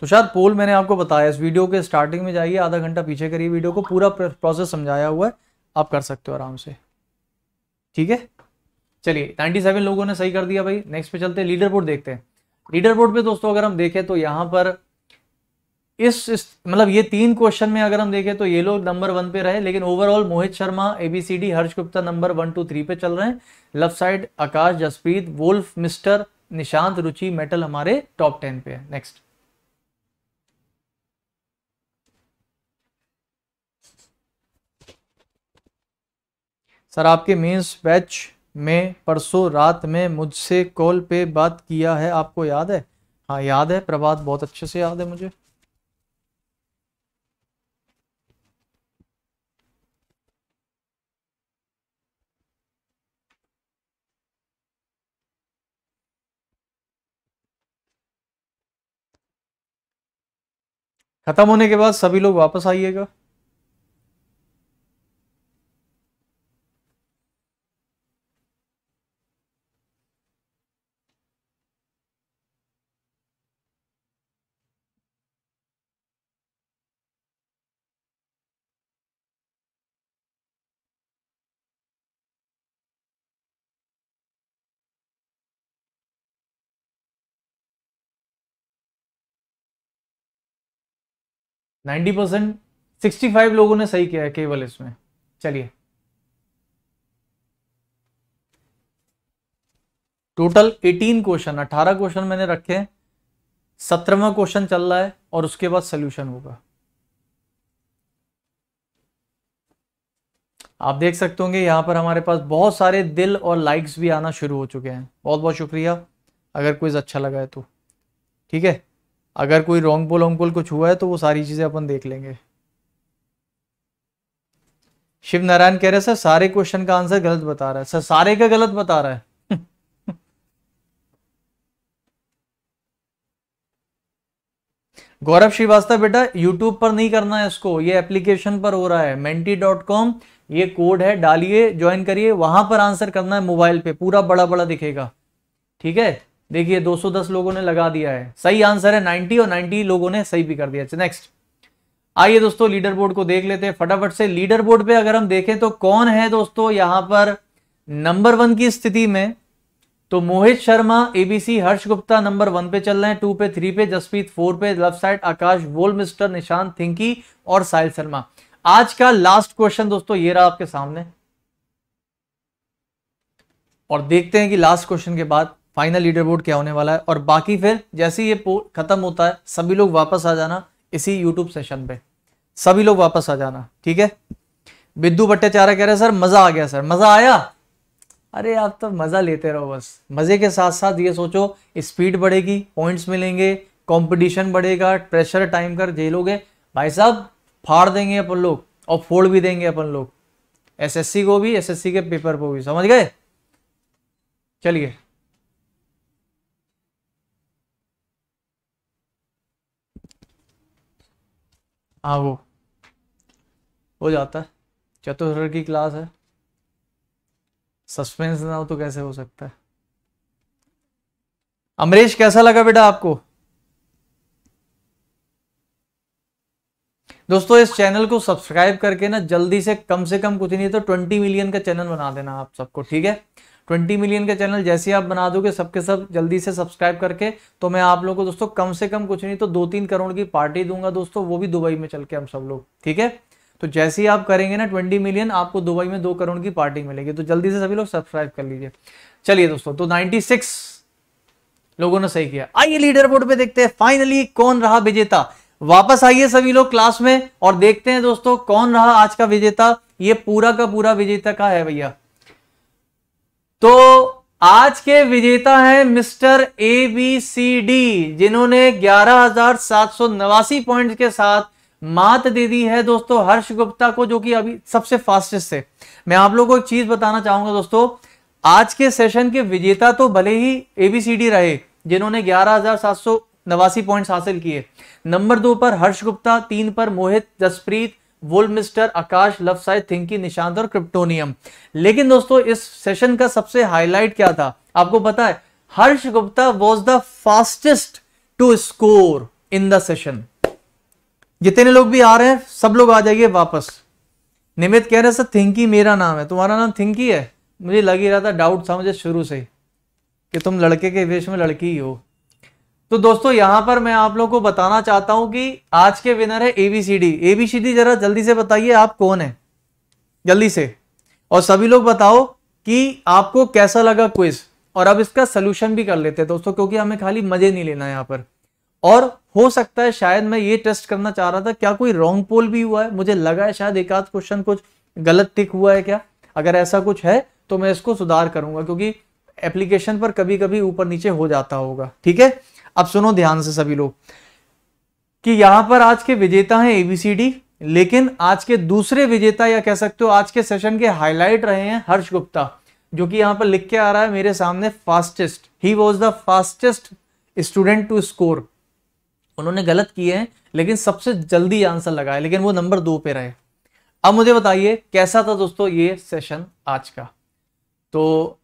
Speaker 1: तुषार तो पोल मैंने आपको बताया इस वीडियो के स्टार्टिंग में जाइए आधा घंटा पीछे करिए वीडियो को पूरा प्रोसेस समझाया हुआ है आप कर सकते हो आराम से ठीक है चलिए 97 लोगों ने सही कर दिया भाई नेक्स्ट पे चलते हैं लीडर बोर्ड देखते हैं लीडर बोर्ड पे दोस्तों अगर हम देखें तो यहाँ पर इस, इस मतलब ये तीन क्वेश्चन में अगर हम देखें तो ये लोग नंबर वन पे रहे लेकिन overall Mohit Sharma ABCD Harsh Gupta number one two three पे चल रहे हैं left side Akash Jaspreet wolf mister Nishant Ruchi metal हमारे टॉप टेन पे है नेक्स्ट सर आपके मेंस बैच में परसों रात में मुझसे कॉल पे बात किया है आपको याद है हाँ याद है प्रभात बहुत अच्छे से याद है मुझे खत्म होने के बाद सभी लोग वापस आइएगा नाइन्टी परसेंट सिक्सटी फाइव लोगों ने सही किया है केवल इसमें चलिए टोटल एटीन क्वेश्चन अठारह क्वेश्चन मैंने रखे हैं सत्रहवा क्वेश्चन चल रहा है और उसके बाद सोल्यूशन होगा आप देख सकते होंगे यहां पर हमारे पास बहुत सारे दिल और लाइक्स भी आना शुरू हो चुके हैं बहुत बहुत शुक्रिया अगर कोई अच्छा लगा है तो ठीक है अगर कोई पोल रॉन्गपुल पोल कुछ हुआ है तो वो सारी चीज़ें अपन देख लेंगे शिव नारायण कह रहे सर सारे क्वेश्चन का आंसर गलत बता रहा है सर सारे का गलत बता रहा है गौरव श्रीवास्तव बेटा यूट्यूब पर नहीं करना है इसको ये एप्लीकेशन पर हो रहा है मेंटी डॉट कॉम ये कोड है डालिए ज्वाइन करिए वहां पर आंसर करना है मोबाइल पे पूरा बड़ा बड़ा दिखेगा ठीक है देखिए 210 लोगों ने लगा दिया है सही आंसर है 90 और 90 लोगों ने सही भी कर दिया नेक्स्ट अच्छा, आइए दोस्तों लीडर बोर्ड को देख लेते हैं फटाफट से लीडर बोर्ड पे अगर हम देखें तो कौन है दोस्तों यहां पर नंबर वन की स्थिति में तो Mohit Sharma ABC Harsh Gupta number one पे चल रहे हैं टू पे थ्री पे जसप्रीत फोर पे left side Akash wolf mister Nishant थिंकी और साहिल शर्मा आज का लास्ट क्वेश्चन दोस्तों ये रहा आपके सामने और देखते हैं कि लास्ट क्वेश्चन के बाद फाइनल लीडर बोर्ड क्या होने वाला है और बाकी फिर जैसे ये खत्म होता है सभी लोग वापस आ जाना इसी यूट्यूब सेशन पे सभी लोग वापस आ जाना ठीक है बिद्दू भट्टाचार्य कह रहे हैं सर मजा आ गया सर मजा आया अरे आप तो मजा लेते रहो बस मजे के साथ साथ ये सोचो स्पीड बढ़ेगी पॉइंट्स मिलेंगे कंपटीशन बढ़ेगा प्रेशर टाइम कर झेलोगे भाई साहब फाड़ देंगे अपन लोग और फोड़ भी देंगे अपन लोग एसएससी को भी एसएससी के पेपर को भी समझ गए चलिए हाँ वो हो जाता है चतुर्थ की क्लास है सस्पेंस ना हो तो कैसे हो सकता है अमरीश कैसा लगा बेटा आपको दोस्तों इस चैनल को सब्सक्राइब करके ना जल्दी से कम से कम कुछ नहीं तो 20 मिलियन का चैनल बना देना आप सबको ठीक है ट्वेंटी मिलियन का चैनल जैसे आप बना दोगे सबके सब जल्दी से सब्सक्राइब करके तो मैं आप लोगों को दोस्तों कम से कम कुछ नहीं तो दो तीन करोड़ की पार्टी दूंगा दोस्तों वो भी दुबई में चल के हम सब लोग ठीक है तो जैसे ही आप करेंगे ना ट्वेंटी मिलियन आपको दुबई में दो करोड़ की पार्टी मिलेगी तो जल्दी से सभी लोग सब्सक्राइब कर लीजिए चलिए दोस्तों तो नाइनटी सिक्स लोगों ने सही किया आइए लीडर बोर्ड पर देखते हैं फाइनली कौन रहा विजेता वापस आइए सभी लोग क्लास में और देखते हैं दोस्तों कौन रहा आज का विजेता ये पूरा का पूरा विजेता का है भैया तो आज के विजेता हैं mister A B C D जिन्होंने ग्यारह पॉइंट के साथ मात दे दी है दोस्तों हर्ष गुप्ता को जो कि अभी सबसे फास्टेस्ट है मैं आप लोगों को एक चीज बताना चाहूंगा दोस्तों आज के सेशन के विजेता तो भले ही एबीसीडी रहे जिन्होंने ग्यारह हजार सात सौ नवासी पॉइंट हासिल किए नंबर दो पर हर्ष गुप्ता तीन पर मोहित जसप्रीत वोलमिस्टर आकाश लवसाई थिंकी निशांत और क्रिप्टोनियम लेकिन दोस्तों इस सेशन का सबसे हाईलाइट क्या था आपको पता है Harsh Gupta was the fastest to score in the session जितने लोग भी आ रहे हैं सब लोग आ जाइए वापस निमित कह रहे सर थिंकी मेरा नाम है तुम्हारा नाम थिंकी है मुझे लग ही रहा था डाउट था मुझे शुरू से कि तुम लड़के के वेश में लड़की ही हो तो दोस्तों यहां पर मैं आप लोगों को बताना चाहता हूं कि आज के विनर है एबीसीडी एबीसीडी जरा जल्दी से बताइए आप कौन है जल्दी से और सभी लोग बताओ कि आपको कैसा लगा क्विज और अब इसका सोल्यूशन भी कर लेते हैं दोस्तों क्योंकि हमें खाली मजे नहीं लेना है पर और हो सकता है शायद मैं ये टेस्ट करना चाह रहा था क्या कोई रॉन्ग पोल भी हुआ है मुझे लगा है शायद एक आध क्वेश्चन कुछ गलत टिक हुआ है क्या अगर ऐसा कुछ है तो मैं इसको सुधार करूंगा क्योंकि एप्लीकेशन पर कभी कभी ऊपर नीचे हो जाता होगा ठीक है अब सुनो ध्यान से सभी लोग कि यहां पर आज के विजेता हैं एबीसीडी लेकिन आज के दूसरे विजेता या कह सकते हो आज के सेशन के हाईलाइट रहे हैं हर्ष गुप्ता जो कि यहां पर लिख के आ रहा है मेरे सामने फास्टेस्ट ही was the fastest student to score उन्होंने गलत किए हैं लेकिन सबसे जल्दी आंसर लगाया लेकिन वो नंबर दो पे रहे अब मुझे बताइए कैसा था दोस्तों ये सेशन आज का तो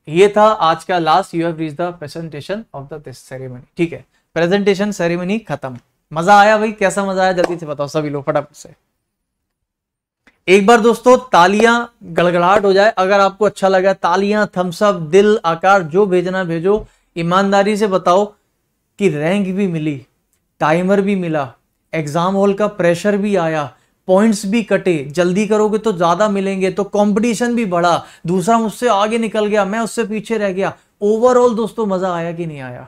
Speaker 1: ये था आज का last you have reach the presentation of the this ceremony ठीक है प्रेजेंटेशन सेरेमनी खत्म मजा आया भाई कैसा मजा आया जल्दी से बताओ सभी लोग फटाफट से एक बार दोस्तों तालियां गड़गड़ाहट हो जाए अगर आपको अच्छा लगा तालियां थम्सअप दिल आकार जो भेजना भेजो ईमानदारी से बताओ कि रैंक भी मिली टाइमर भी मिला एग्जाम हॉल का प्रेशर भी आया पॉइंट्स भी कटे जल्दी करोगे तो ज़्यादा मिलेंगे तो कंपटीशन भी बढ़ा दूसरा मुझसे आगे निकल गया मैं उससे पीछे रह गया ओवरऑल दोस्तों मज़ा आया कि नहीं आया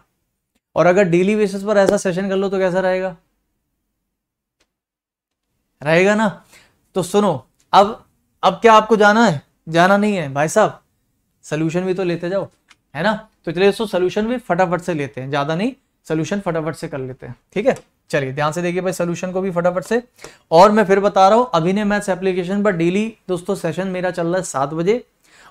Speaker 1: और अगर डेली बेसिस पर ऐसा सेशन कर लो तो कैसा रहेगा रहेगा ना तो सुनो अब अब क्या आपको जाना है जाना नहीं है भाई साहब सोल्यूशन भी तो लेते जाओ है ना तो चलिए दोस्तों सोल्यूशन भी फटाफट से लेते हैं ज्यादा नहीं सोल्यूशन फटाफट से कर लेते हैं ठीक है चलिए ध्यान से देखिए भाई सोल्यूशन को भी फटाफट से और मैं फिर बता रहा हूं अभिनय मैथ्स एप्लीकेशन पर डेली दोस्तों सेशन मेरा चल रहा है सात बजे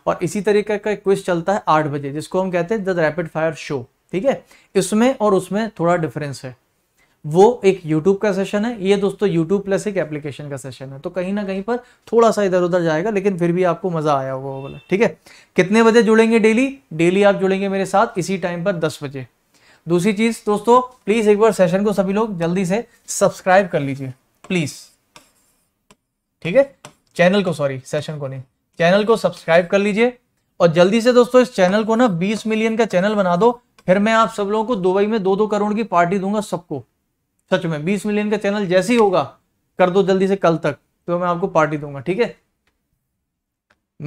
Speaker 1: और इसी तरीके का क्विज चलता है आठ बजे जिसको हम कहते हैं द रैपिड फायर शो ठीक है इसमें और उसमें थोड़ा डिफरेंस है वो एक YouTube का सेशन है ये दोस्तों YouTube प्लस एक एप्लीकेशन का सेशन है तो कहीं ना कहीं पर थोड़ा सा इधर उधर जाएगा लेकिन फिर भी आपको मज़ा आया होगा वो बोला ठीक है कितने बजे जुड़ेंगे डेली डेली आप जुड़ेंगे मेरे साथ इसी टाइम पर दस बजे दूसरी चीज़ दोस्तों प्लीज़ एक बार सेशन को सभी लोग जल्दी से सब्सक्राइब कर लीजिए प्लीज़ ठीक है चैनल को सॉरी सेशन को नहीं चैनल को सब्सक्राइब कर लीजिए और जल्दी से दोस्तों इस चैनल को ना 20 मिलियन का चैनल बना दो फिर मैं आप सब लोगों को दुबई में दो दो करोड़ की पार्टी दूंगा सबको सच में बीस मिलियन का चैनल जैसे ही होगा कर दो जल्दी से कल तक तो मैं आपको पार्टी दूंगा ठीक है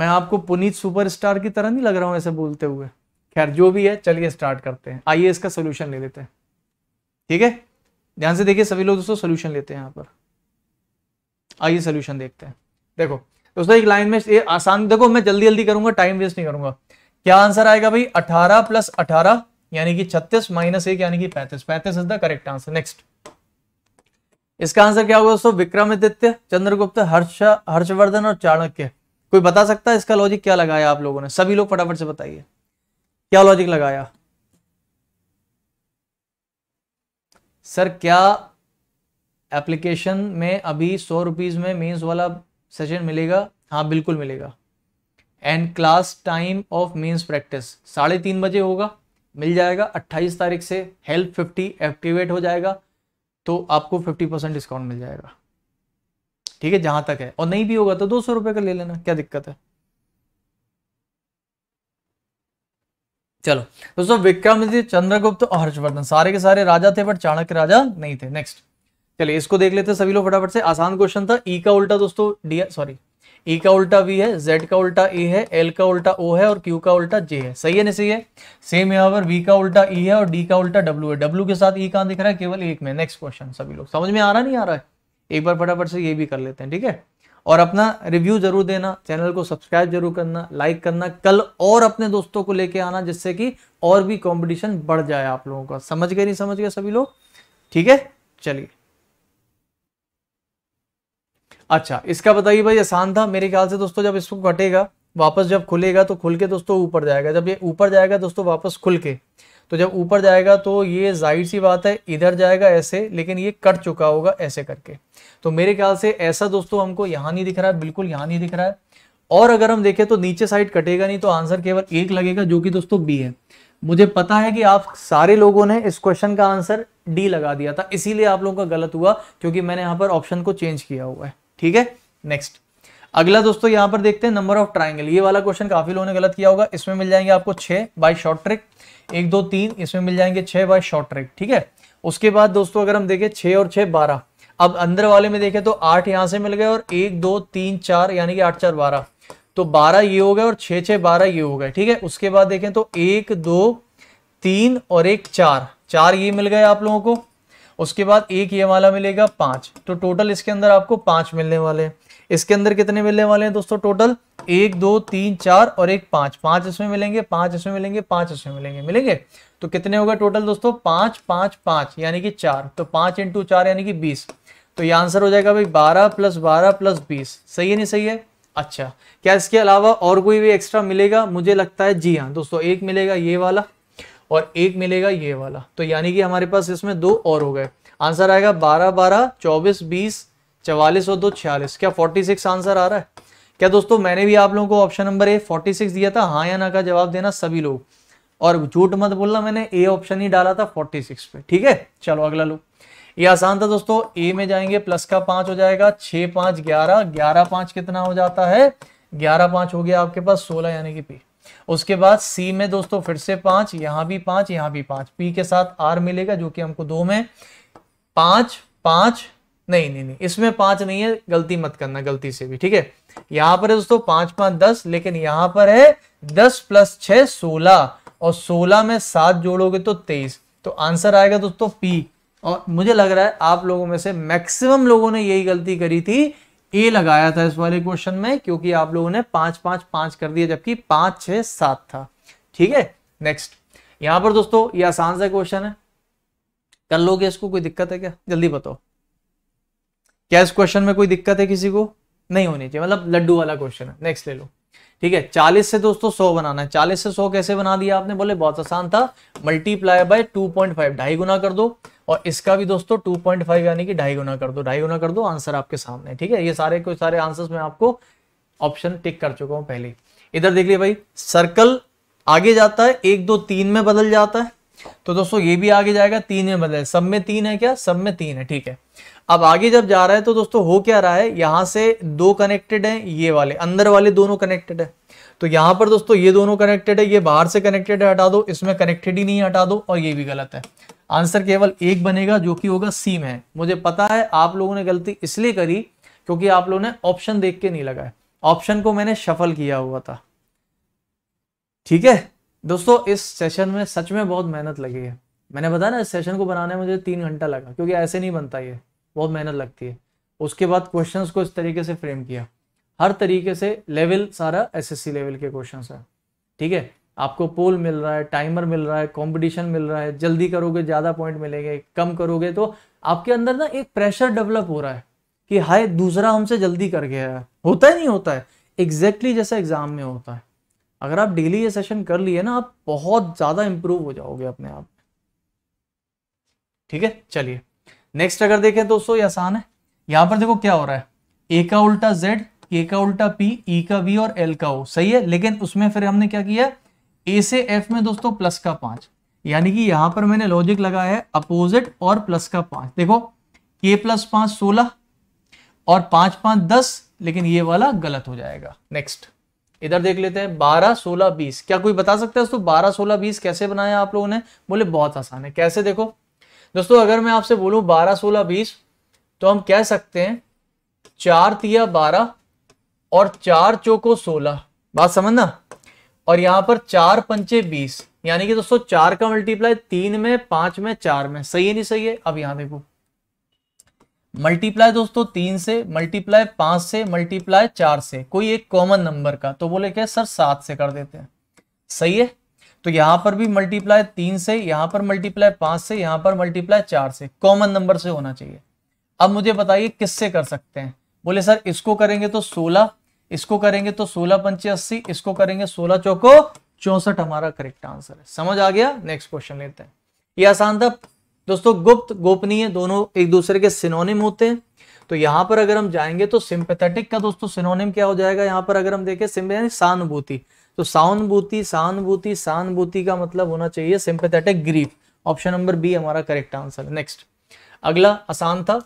Speaker 1: मैं आपको पुनीत सुपरस्टार की तरह नहीं लग रहा हूं ऐसे बोलते हुए खैर जो भी है चलिए स्टार्ट करते हैं आइए इसका सोल्यूशन ले लेते हैं ठीक है ध्यान से देखिए सभी लोग दोस्तों सोल्यूशन लेते हैं यहाँ पर आइए सोल्यूशन देखते हैं देखो दोस्तों एक लाइन में ये आसान देखो मैं जल्दी जल्दी करूंगा टाइम वेस्ट नहीं करूंगा क्या आंसर आएगा भाई अठारह प्लस अठारह यानी कि छत्तीस माइनस एक यानी कि पैंतीस पैंतीस is the correct answer next इसका आंसर क्या होगा दोस्तों विक्रमादित्य चंद्रगुप्त हर्ष हर्षवर्धन और चाणक्य कोई बता सकता है इसका लॉजिक क्या लगाया आप लोगों ने सभी लोग फटाफट से बताइए क्या लॉजिक लगाया सर क्या एप्लीकेशन में अभी सौ रुपीज़ में मेंस वाला सेशन मिलेगा हाँ बिल्कुल मिलेगा and class time of mains practice साढ़े तीन बजे होगा मिल जाएगा 28 तारीख से हेल्प 50 एक्टिवेट हो जाएगा तो आपको 50 परसेंट डिस्काउंट मिल जाएगा ठीक है जहां तक है और नहीं भी होगा तो दो सौ रुपए का ले लेना क्या दिक्कत है चलो दोस्तों जी चंद्रगुप्त और हर्षवर्धन सारे के सारे राजा थे बट चाणक्य राजा नहीं थे नेक्स्ट चलिए इसको देख लेते सभी लोग फटाफट से आसान क्वेश्चन था ई का उल्टा दोस्तों डी सॉरी ई e का उल्टा वी है जेड का उल्टा ए e है एल का उल्टा ओ है और क्यू का उल्टा जे है सही है नहीं सही है सेम यहाँ पर वी का उल्टा ई e है और डी का उल्टा डब्ल्यू है डब्ल्यू के साथ ई e कहाँ दिख रहा है केवल एक में नेक्स्ट क्वेश्चन सभी लोग समझ में आ रहा नहीं आ रहा है एक बार फटाफट से ये भी कर लेते हैं ठीक है और अपना रिव्यू जरूर देना चैनल को सब्सक्राइब जरूर करना लाइक करना कल और अपने दोस्तों को लेके आना जिससे कि और भी कंपटीशन बढ़ जाए आप लोगों का समझ गए नहीं समझ गए सभी लोग ठीक है चलिए अच्छा इसका बताइए भाई आसान था मेरे ख्याल से दोस्तों जब इसको कटेगा वापस जब खुलेगा तो खुल के दोस्तों ऊपर जाएगा जब ये ऊपर जाएगा दोस्तों वापस खुल के तो जब ऊपर जाएगा तो ये जाहिर सी बात है इधर जाएगा ऐसे लेकिन ये कट चुका होगा ऐसे करके तो मेरे ख्याल से ऐसा दोस्तों हमको यहाँ नहीं दिख रहा है बिल्कुल यहाँ नहीं दिख रहा है और अगर हम देखें तो नीचे साइड कटेगा नहीं तो आंसर केवल एक लगेगा जो कि दोस्तों बी है मुझे पता है कि आप सारे लोगों ने इस क्वेश्चन का आंसर डी लगा दिया था इसीलिए आप लोगों का गलत हुआ क्योंकि मैंने यहाँ पर ऑप्शन को चेंज किया हुआ है ठीक है नेक्स्ट अगला दोस्तों यहां पर देखते हैं नंबर ऑफ ट्राइंगल ये वाला क्वेश्चन काफी लोगों ने गलत किया होगा इसमें मिल जाएंगे आपको छह बाई शॉर्ट ट्रिक एक दो तीन इसमें मिल जाएंगे छह बाय शॉर्ट ट्रिक ठीक है उसके बाद दोस्तों अगर हम देखें छह और छह बारह अब अंदर वाले में देखें तो आठ यहां से मिल गए और एक दो तीन चार यानी कि आठ चार बारह तो बारह ये हो गए और छह छह बारह ये हो गए ठीक है उसके बाद देखें तो एक दो तीन और एक चार चार ये मिल गए आप लोगों को उसके बाद एक ये वाला मिलेगा पांच तो टोटल इसके अंदर आपको पांच मिलने वाले हैं इसके अंदर कितने मिलने वाले हैं दोस्तों टोटल एक दो तीन चार और एक पांच पांच इसमें मिलेंगे पांच इसमें मिलेंगे पांच इसमें मिलेंगे मिलेंगे तो कितने होगा टोटल दोस्तों पांच पांच पांच यानी कि चार तो पांच इंटू चार यानी कि बीस तो ये आंसर हो जाएगा भाई बारह प्लस बारह प्लस बीस सही है नहीं सही है अच्छा क्या इसके अलावा और कोई भी एक्स्ट्रा मिलेगा मुझे लगता है जी हाँ दोस्तों एक मिलेगा ये वाला और एक मिलेगा ये वाला तो यानी कि हमारे पास इसमें दो और हो गए आंसर आएगा बारह बारह चौबीस बीस चवालीस और दो छियालीस क्या फोर्टी सिक्स आंसर आ रहा है क्या दोस्तों मैंने भी आप लोगों को option number A forty six दिया था हाँ या ना का जवाब देना सभी लोग और झूठ मत बोलना मैंने ए ऑप्शन ही डाला था फोर्टी सिक्स पे ठीक है चलो अगला लो ये आसान था दोस्तों ए में जाएंगे प्लस का पांच हो जाएगा छह पांच ग्यारह ग्यारह पांच कितना हो जाता है ग्यारह पांच हो गया आपके पास सोलह यानी कि पी उसके बाद सी में दोस्तों फिर से पांच यहां भी पांच यहां भी पांच पी के साथ आर मिलेगा जो कि हमको दो में पांच पांच नहीं नहीं नहीं इसमें पांच नहीं है गलती मत करना गलती से भी ठीक है यहां पर है दोस्तों पांच पांच दस लेकिन यहां पर है दस प्लस छह सोलह और सोलह में सात जोड़ोगे तो तेईस तो आंसर आएगा दोस्तों पी और मुझे लग रहा है आप लोगों में से मैक्सिमम लोगों ने यही गलती करी थी ए लगाया था इस वाले क्वेश्चन में क्योंकि आप लोगों ने पांच पांच पांच कर दिया जबकि पांच छह सात था ठीक है नेक्स्ट यहां पर दोस्तों ये आसान सा क्वेश्चन है कर लोगे इसको कोई दिक्कत है क्या जल्दी बताओ क्या इस क्वेश्चन में कोई दिक्कत है किसी को नहीं होनी चाहिए मतलब लड्डू वाला क्वेश्चन है नेक्स्ट ले लो ठीक है चालीस से दोस्तों सौ बनाना है चालीस से सौ कैसे बना दिया आपने बोले बहुत आसान था multiply by two point five ढाई गुना कर दो और इसका भी दोस्तों टू पॉइंट फाइव यानी कि ढाई गुना कर दो ढाई गुना कर दो आंसर आपके सामने ठीक है ये सारे को सारे आंसर में आपको ऑप्शन टिक कर चुका हूं पहले इधर देख लिया भाई सर्कल आगे जाता है एक दो तीन में बदल जाता है तो दोस्तों ये भी आगे जाएगा तीन में बदल सब में तीन है क्या सब में तीन है ठीक है अब आगे जब जा रहा है तो दोस्तों हो क्या रहा है यहां से दो कनेक्टेड हैं ये वाले अंदर वाले दोनों कनेक्टेड है तो यहां पर दोस्तों ये दोनों कनेक्टेड है ये बाहर से कनेक्टेड है हटा दो इसमें कनेक्टेड ही नहीं हटा दो और ये भी गलत है आंसर केवल एक बनेगा जो कि होगा सी में मुझे पता है आप लोगों ने गलती इसलिए करी क्योंकि आप लोगों ने ऑप्शन देख के नहीं लगाया ऑप्शन को मैंने शफल किया हुआ था ठीक है दोस्तों इस सेशन में सच में बहुत मेहनत लगी है मैंने बताया ना इस सेशन को बनाने में मुझे तीन घंटा लगा क्योंकि ऐसे नहीं बनता ये बहुत मेहनत लगती है उसके बाद क्वेश्चंस को इस तरीके से फ्रेम किया हर तरीके से लेवल सारा एसएससी लेवल के क्वेश्चंस है ठीक है आपको पोल मिल रहा है टाइमर मिल रहा है कंपटीशन मिल रहा है जल्दी करोगे ज़्यादा पॉइंट मिलेंगे कम करोगे तो आपके अंदर ना एक प्रेशर डेवलप हो रहा है कि हाय दूसरा हमसे जल्दी कर गया है होता ही नहीं होता है एग्जैक्टली exactly जैसा एग्जाम में होता है अगर आप डेली ये सेशन कर लिए ना आप बहुत ज़्यादा इंप्रूव हो जाओगे अपने आप ठीक है चलिए नेक्स्ट अगर देखें दोस्तों ये आसान है यहां पर देखो क्या हो रहा है ए का उल्टा जेड के का उल्टा पी ई e का वी और एल का ओ सही है लेकिन उसमें फिर हमने क्या किया ए से एफ में दोस्तों प्लस का पांच यानी कि यहां पर मैंने लॉजिक लगाया है अपोजिट और प्लस का पांच देखो के प्लस पांच सोलह और पांच पांच दस लेकिन ये वाला गलत हो जाएगा नेक्स्ट इधर देख लेते हैं बारह सोलह बीस क्या कोई बता सकता है दोस्तों बारह सोलह बीस कैसे बनाया आप लोगों ने बोले बहुत आसान है कैसे देखो दोस्तों अगर मैं आपसे बोलूं बारह सोलह बीस तो हम कह सकते हैं चार तिया बारह और चार चौको सोलह बात समझना और यहां पर चार पंचे बीस यानी कि दोस्तों चार का मल्टीप्लाई तीन में पांच में चार में सही है नहीं सही है अब यहां देखो मल्टीप्लाई दोस्तों तीन से मल्टीप्लाई पांच से मल्टीप्लाई चार से कोई एक कॉमन नंबर का तो बोले क्या सर सात से कर देते हैं सही है तो यहां पर भी मल्टीप्लाई तीन से यहां पर मल्टीप्लाई पांच से यहां पर मल्टीप्लाई चार से कॉमन नंबर से होना चाहिए अब मुझे बताइए किससे कर सकते हैं बोले सर इसको करेंगे तो सोलह इसको करेंगे तो सोलह पंचे अस्सी इसको करेंगे सोलह चौको चौसठ हमारा करेक्ट आंसर है समझ आ गया नेक्स्ट क्वेश्चन लेते हैं ये आसान था दोस्तों गुप्त गोपनीय दोनों एक दूसरे के सिनोनिम होते हैं तो यहां पर अगर हम जाएंगे तो सिंपेथेटिक का दोस्तों सिनोनिम क्या हो जाएगा यहां पर अगर हम देखें सिंप सहानुभूति तो सहानुभूति सहानुभूति सहानुभूति का मतलब होना चाहिए sympathetic grief option number B हमारा करेक्ट आंसर है नेक्स्ट अगला आसान था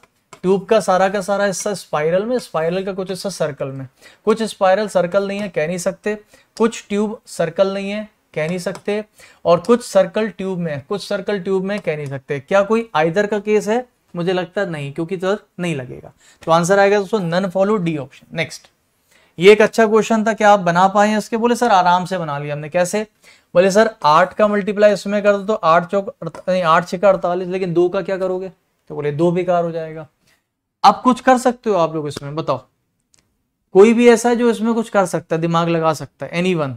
Speaker 1: ट्यूब का सारा का सारा हिस्सा स्पाइरल में स्पाइरल का कुछ हिस्सा सर्कल में कुछ स्पाइरल सर्कल नहीं है कह नहीं सकते कुछ ट्यूब सर्कल नहीं है कह नहीं सकते और कुछ सर्कल ट्यूब में कुछ सर्कल ट्यूब में कह नहीं सकते क्या कोई आइदर का केस है मुझे लगता नहीं क्योंकि तो नहीं लगेगा तो आंसर आएगा दोस्तों none follow D option next ये एक अच्छा क्वेश्चन था क्या आप बना पाए इसके बोले सर आराम से बना लिया हमने कैसे बोले सर आठ का मल्टीप्लाई इसमें कर दो तो आठ चौक आठ छिका अड़तालीस लेकिन दो का क्या करोगे तो बोले दो बेकार हो जाएगा आप कुछ कर सकते हो आप लोग इसमें बताओ कोई भी ऐसा है जो इसमें कुछ कर सकता है दिमाग लगा सकता है एनी वन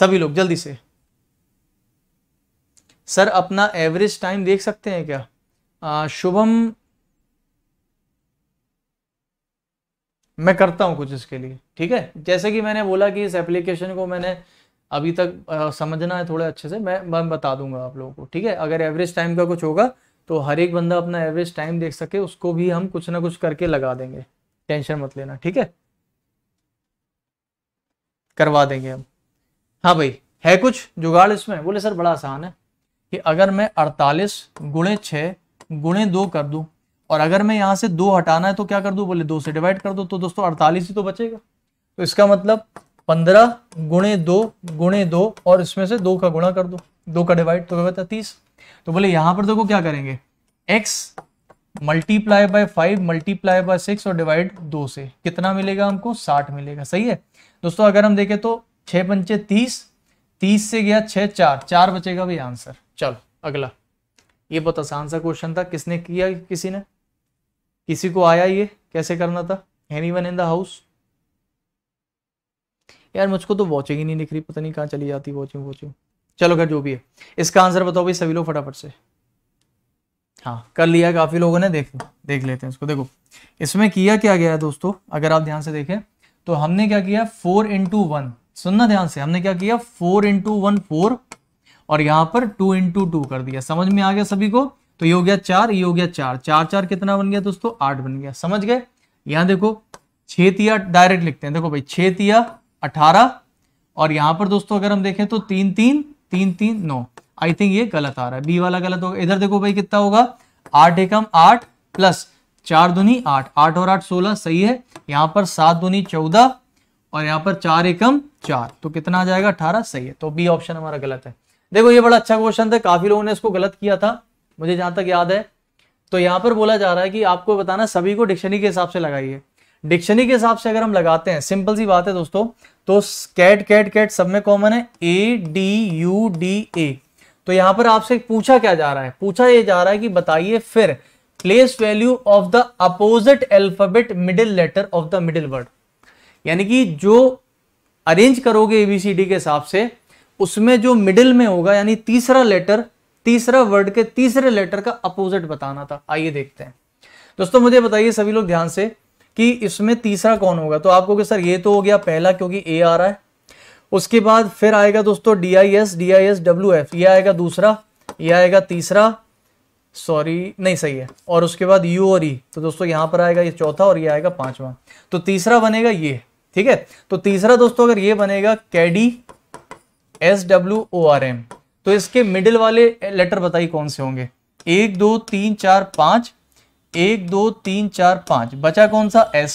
Speaker 1: सभी लोग जल्दी से सर अपना एवरेज टाइम देख सकते हैं क्या शुभम मैं करता हूँ कुछ इसके लिए ठीक है जैसे कि मैंने बोला कि इस एप्लीकेशन को मैंने अभी तक आ, समझना है थोड़े अच्छे से मैं मैं बता दूंगा आप लोगों को ठीक है अगर एवरेज टाइम का कुछ होगा तो हर एक बंदा अपना एवरेज टाइम देख सके उसको भी हम कुछ ना कुछ करके लगा देंगे टेंशन मत लेना ठीक है करवा देंगे हम हाँ भाई है कुछ जुगाड़ इसमें बोले सर बड़ा आसान है कि अगर मैं अड़तालीस गुणे छः गुणे दो कर दूँ और अगर मैं यहाँ से दो हटाना है तो क्या कर दू बोले दो से डिवाइड कर दो तो दोस्तों अड़तालीस ही तो बचेगा तो इसका मतलब पंद्रह गुणे दो गुणे दो और इसमें से दो का गुणा कर दो दो का डिवाइड तो क्या बता तीस तो बोले यहां पर देखो क्या करेंगे X multiply by five multiply by six और डिवाइड दो से कितना मिलेगा हमको साठ मिलेगा सही है दोस्तों अगर हम देखें तो छः पंचे तीस तीस से गया छह चार चार बचेगा भाई आंसर चलो अगला ये बहुत आसान सा क्वेश्चन था किसने किया किसी ने किसी को आया ये कैसे करना था any one in the house यार मुझको तो वॉचिंग ही नहीं दिख रही पता नहीं कहाँ चली जाती वॉचिंग वॉचिंग चलो खैर जो भी है इसका आंसर बताओ भाई सभी लोग फटाफट से हाँ कर लिया काफ़ी लोगों ने देख देख लेते हैं इसको देखो इसमें किया क्या गया है दोस्तों अगर आप ध्यान से देखें तो हमने क्या किया फोर इंटू वन सुनना ध्यान से हमने क्या किया फोर इंटू वन फोर और यहाँ पर टू इंटू टू कर दिया समझ में आ गया सभी को तो ये हो गया चार ये हो गया चार चार चार कितना बन गया दोस्तों आठ बन गया समझ गए यहां देखो छे तिया डायरेक्ट लिखते हैं देखो भाई छे तिया अठारह और यहां पर दोस्तों अगर हम देखें तो तीन तीन तीन तीन नौ आई थिंक ये गलत आ रहा है बी वाला गलत होगा इधर देखो भाई कितना होगा आठ एकम आठ प्लस चार दुनी आठ आठ और आठ सोलह सही है यहां पर सात दुनी चौदह और यहां पर चार एकम चार तो कितना आ जाएगा अठारह सही है तो बी ऑप्शन हमारा गलत है देखो ये बड़ा अच्छा क्वेश्चन था काफी लोगों ने इसको गलत किया था मुझे जहाँ तक याद है तो यहाँ पर बोला जा रहा है कि आपको बताना सभी को डिक्शनरी के हिसाब से लगाइए डिक्शनरी के हिसाब से अगर हम लगाते हैं सिंपल सी बात है दोस्तों तो कैट कैट कैट सब में कॉमन है A D U D A तो यहाँ पर आपसे पूछा क्या जा रहा है पूछा ये जा रहा है कि बताइए फिर place value of the opposite alphabet middle letter of the middle word यानी कि जो अरेंज करोगे एबीसीडी के हिसाब से उसमें जो मिडिल में होगा यानी तीसरा लेटर तीसरा वर्ड के तीसरे लेटर का अपोजिट बताना था आइए देखते हैं दोस्तों मुझे बताइए सभी लोग ध्यान से कि इसमें तीसरा कौन होगा तो आपको सर ये तो हो गया पहला क्योंकि ए आ रहा है उसके बाद फिर आएगा दोस्तों D I S D I S W F ये आएगा दूसरा ये आएगा तीसरा सॉरी नहीं सही है और उसके बाद यू और ई e। तो दोस्तों यहां पर आएगा ये चौथा और ये आएगा पांचवा तो तीसरा बनेगा ये ठीक है तो तीसरा दोस्तों अगर ये बनेगा K D S W O R M तो इसके मिडिल वाले लेटर बताइए कौन से होंगे एक दो तीन चार पांच एक दो तीन चार पांच बचा कौन सा एस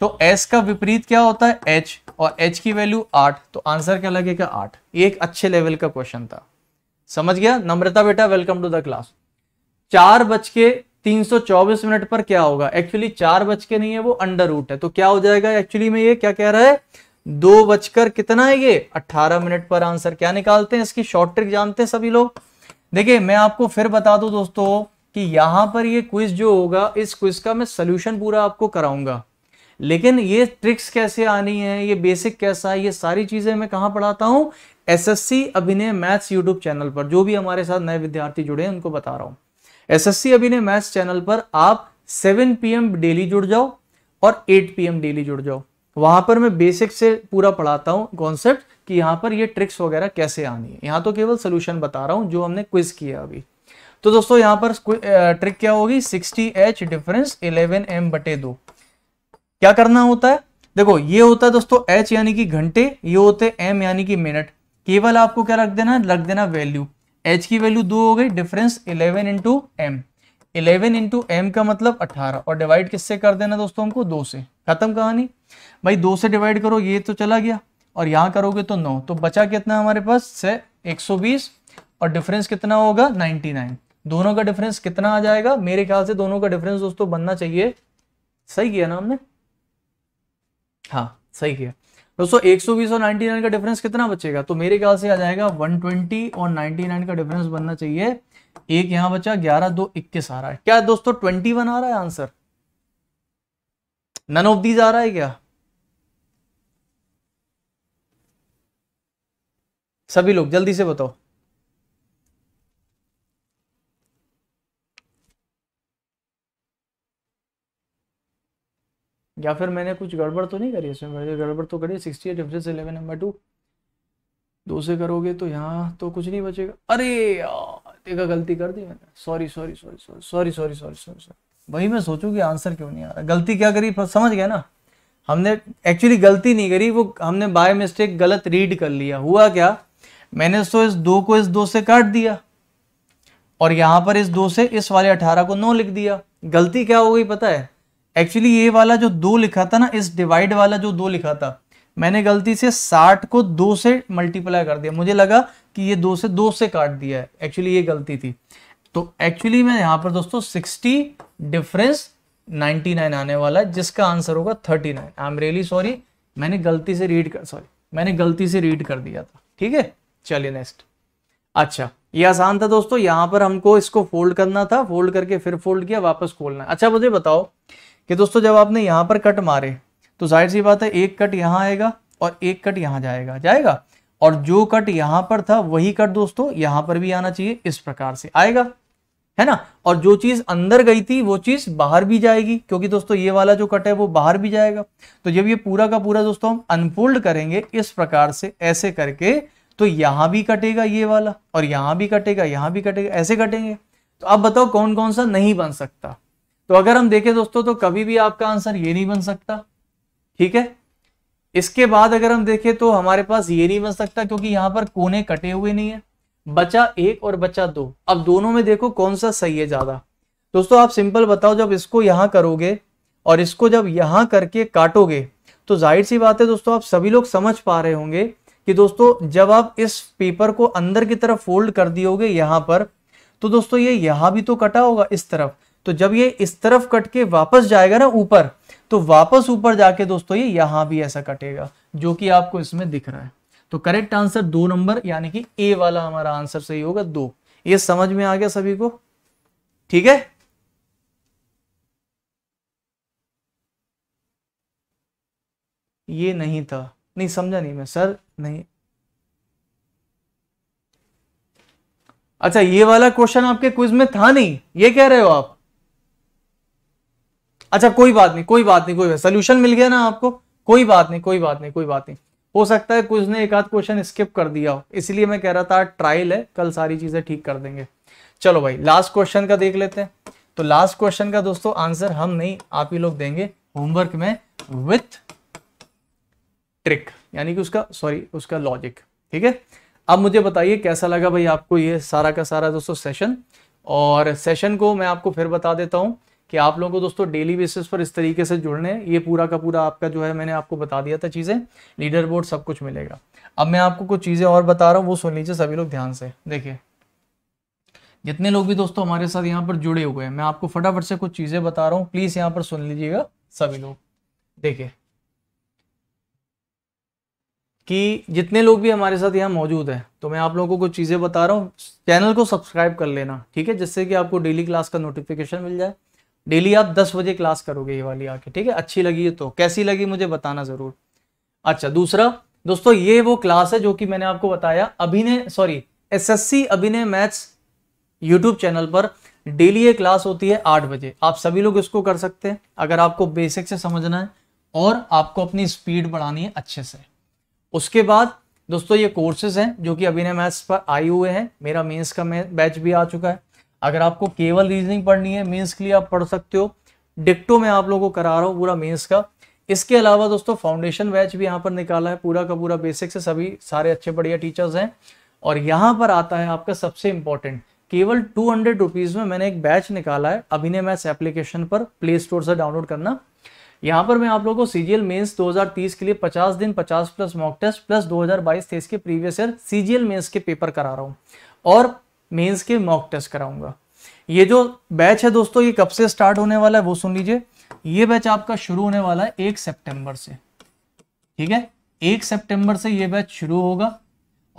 Speaker 1: तो एस का विपरीत क्या होता है एच और एच की वैल्यू आठ तो आंसर क्या लगेगा आठ एक अच्छे लेवल का क्वेश्चन था समझ गया नम्रता बेटा वेलकम टू द क्लास चार बज के तीन सौ चौबीस मिनट पर क्या होगा एक्चुअली चार बज के नहीं है वो अंडर रूट है तो क्या हो जाएगा एक्चुअली में ये क्या कह रहा है दो बजकर कितना है ये अट्ठारह मिनट पर आंसर क्या निकालते हैं इसकी शॉर्ट ट्रिक जानते हैं सभी लोग देखिए मैं आपको फिर बता दूं दोस्तों कि यहां पर ये क्विज जो होगा इस क्विज का मैं सोल्यूशन पूरा आपको कराऊंगा लेकिन ये ट्रिक्स कैसे आनी है ये बेसिक कैसा है ये सारी चीजें मैं कहाँ पढ़ाता हूँ SSC Abhinay maths YouTube channel पर जो भी हमारे साथ नए विद्यार्थी जुड़े हैं उनको बता रहा हूँ एसएससी अभिनय मैथ्स चैनल पर आप 7 पीएम डेली जुड़ जाओ और 8 पीएम डेली जुड़ जाओ वहां पर मैं बेसिक से पूरा पढ़ाता हूँ कॉन्सेप्ट कि यहाँ पर ये ट्रिक्स वगैरह कैसे आनी है यहाँ तो केवल सोल्यूशन बता रहा हूँ जो हमने क्विज किया अभी तो दोस्तों यहाँ पर ट्रिक क्या होगी sixty H difference eleven M बटे दो क्या करना होता है देखो ये होता है दोस्तों एच यानी कि घंटे ये होते हैं एम यानी कि मिनट केवल आपको क्या रख देना रख देना वैल्यू एच की वैल्यू दो हो गई difference eleven into M eleven into M का मतलब अठारह और डिवाइड किससे कर देना दोस्तों हमको दो से खत्म कहानी भाई दो से डिवाइड करो ये तो चला गया और यहाँ करोगे तो नौ तो बचा कितना हमारे पास से एक सौ बीस और डिफरेंस कितना होगा नाइन्टी नाइन दोनों का डिफरेंस कितना आ जाएगा मेरे ख्याल से दोनों का डिफरेंस दोस्तों बनना चाहिए सही किया ना हमने हाँ सही किया दोस्तों 120 और 99 का डिफरेंस कितना बचेगा तो मेरे ख्याल से आ जाएगा 120 और 99 का डिफरेंस बनना चाहिए एक यहां बचा ग्यारह दो इक्कीस आ रहा है क्या दोस्तों ट्वेंटी वन आ रहा है आंसर नन ऑफ दीज आ रहा है क्या सभी लोग जल्दी से बताओ या फिर मैंने कुछ गड़बड़ तो नहीं करी इसमें मैंने गड़बड़ तो करी sixty eight difference eleven number two दो से करोगे तो यहाँ तो कुछ नहीं बचेगा अरे यार कुत्ते का गलती कर दी मैंने sorry sorry sorry sorry sorry sorry sorry sorry sorry वही मैं सोचू कि आंसर क्यों नहीं आ रहा गलती क्या करी समझ गया ना हमने एक्चुअली गलती नहीं करी वो हमने बाय मिस्टेक गलत रीड कर लिया हुआ क्या मैंने तो इस दो को इस दो से काट दिया और यहां पर इस दो से इस वाले अठारह को नौ लिख दिया गलती क्या हो गई पता है एक्चुअली ये वाला जो दो लिखा था ना इस डिवाइड वाला जो दो लिखा था मैंने गलती से साठ को दो से मल्टीप्लाई कर दिया मुझे लगा कि ये दो से दो से काट दिया है एक्चुअली ये गलती थी तो एक्चुअली मैं यहां पर दोस्तों सिक्सटी डिफरेंस 99 आने वाला है जिसका आंसर होगा 39 आई एम रियली सॉरी मैंने गलती से रीड कर सॉरी मैंने गलती से रीड कर दिया था ठीक है चलिए नेक्स्ट अच्छा ये आसान था दोस्तों यहां पर हमको इसको फोल्ड करना था फोल्ड करके फिर फोल्ड किया वापस खोलना अच्छा मुझे बताओ कि दोस्तों जब आपने यहां पर कट मारे तो जाहिर सी बात है एक कट यहां आएगा और एक कट यहां जाएगा जाएगा और जो कट यहां पर था वही कट दोस्तों यहां पर भी आना चाहिए इस प्रकार से आएगा है ना और जो चीज अंदर गई थी वो चीज बाहर भी जाएगी क्योंकि दोस्तों ये वाला जो कट है वो बाहर भी जाएगा तो जब ये पूरा का पूरा दोस्तों हम अनफोल्ड करेंगे इस प्रकार से ऐसे करके तो यहां भी कटेगा ये वाला और यहां भी कटेगा यहां भी कटेगा ऐसे कटेंगे तो अब बताओ कौन कौन सा नहीं बन सकता तो अगर हम देखें दोस्तों तो कभी भी आपका आंसर ये नहीं बन सकता ठीक है इसके बाद अगर हम देखें तो हमारे पास ये नहीं बन सकता क्योंकि यहाँ पर कोने कटे हुए नहीं है बचा एक और बचा दो अब दोनों में देखो कौन सा सही है ज्यादा दोस्तों आप सिंपल बताओ जब इसको यहां करोगे और इसको जब यहाँ करके काटोगे तो जाहिर सी बात है दोस्तों आप सभी लोग समझ पा रहे होंगे कि दोस्तों जब आप इस पेपर को अंदर की तरफ फोल्ड कर दियोगे यहाँ पर तो दोस्तों ये यहां भी तो कटा होगा इस तरफ तो जब ये इस तरफ कट के वापस जाएगा ना ऊपर तो वापस ऊपर जाके दोस्तों ये यहां भी ऐसा कटेगा जो कि आपको इसमें दिख रहा है तो करेक्ट आंसर दो नंबर यानी कि ए वाला हमारा आंसर सही होगा दो ये समझ में आ गया सभी को ठीक है ये नहीं था नहीं समझा नहीं मैं सर नहीं अच्छा ये वाला क्वेश्चन आपके क्विज में था नहीं ये कह रहे हो आप अच्छा कोई बात नहीं कोई बात नहीं कोई सोल्यूशन मिल गया ना आपको कोई बात नहीं कोई बात नहीं कोई बात नहीं हो सकता है कुछ ने एक आध क्वेश्चन स्किप कर दिया हो इसलिए मैं कह रहा था ट्रायल है कल सारी चीजें ठीक कर देंगे चलो भाई लास्ट क्वेश्चन का देख लेते हैं तो लास्ट क्वेश्चन का दोस्तों आंसर हम नहीं आप ही लोग देंगे होमवर्क में विथ ट्रिक यानी कि उसका सॉरी उसका लॉजिक ठीक है अब मुझे बताइए कैसा लगा भाई आपको ये सारा का सारा दोस्तों सेशन और सेशन को मैं आपको फिर बता देता हूं कि आप लोगों को दोस्तों डेली बेसिस पर इस तरीके से जुड़ने हैं ये पूरा का पूरा आपका जो है मैंने आपको बता दिया था चीज़ें लीडर बोर्ड सब कुछ मिलेगा अब मैं आपको कुछ चीज़ें और बता रहा हूँ वो सुन लीजिए सभी लोग ध्यान से देखिए जितने लोग भी दोस्तों हमारे साथ यहाँ पर जुड़े हुए हैं मैं आपको फटाफट से कुछ चीज़ें बता रहा हूँ प्लीज़ यहाँ पर सुन लीजिएगा सभी लोग देखिए कि जितने लोग भी हमारे साथ यहाँ मौजूद हैं तो मैं आप लोगों को कुछ चीज़ें बता रहा हूँ चैनल को सब्सक्राइब कर लेना ठीक है जिससे कि आपको डेली क्लास का नोटिफिकेशन मिल जाए डेली आप दस बजे क्लास करोगे ये वाली आके ठीक है अच्छी लगी है तो कैसी लगी मुझे बताना ज़रूर अच्छा दूसरा दोस्तों ये वो क्लास है जो कि मैंने आपको बताया Abhinay sorry SSC Abhinay maths YouTube channel पर डेली ये क्लास होती है आठ बजे आप सभी लोग इसको कर सकते हैं अगर आपको बेसिक से समझना है और आपको अपनी स्पीड बढ़ानी है अच्छे से उसके बाद दोस्तों ये कोर्सेज हैं जो कि अभिनय मैथ्स पर आए हुए हैं मेरा मेन्स का बैच भी आ चुका है अगर आपको केवल रीजनिंग पढ़नी है मेंस के लिए आप पढ़ सकते हो डिक्टो में आप लोगों को करा रहा हूँ पूरा मेंस का इसके अलावा दोस्तों फाउंडेशन बैच भी यहाँ पर निकाला है पूरा का पूरा बेसिक से सभी सारे अच्छे बढ़िया टीचर्स हैं और यहाँ पर आता है आपका सबसे इम्पोर्टेंट केवल टू हंड्रेड रुपीज़ में मैंने एक बैच निकाला है अभिनय मैथ्स एप्लीकेशन पर प्ले स्टोर से डाउनलोड करना यहाँ पर मैं आप लोगों को सी जी मेंस 2030 के लिए 50 दिन 50 प्लस मॉक टेस्ट प्लस 2022 तेईस के previous year C G mains के पेपर करा रहा हूँ और मेंस के मॉक टेस्ट कराऊंगा ये जो बैच है दोस्तों ये कब से स्टार्ट होने वाला है वो सुन लीजिए ये बैच आपका शुरू होने वाला है एक सितंबर से ठीक है एक सितंबर से ये बैच शुरू होगा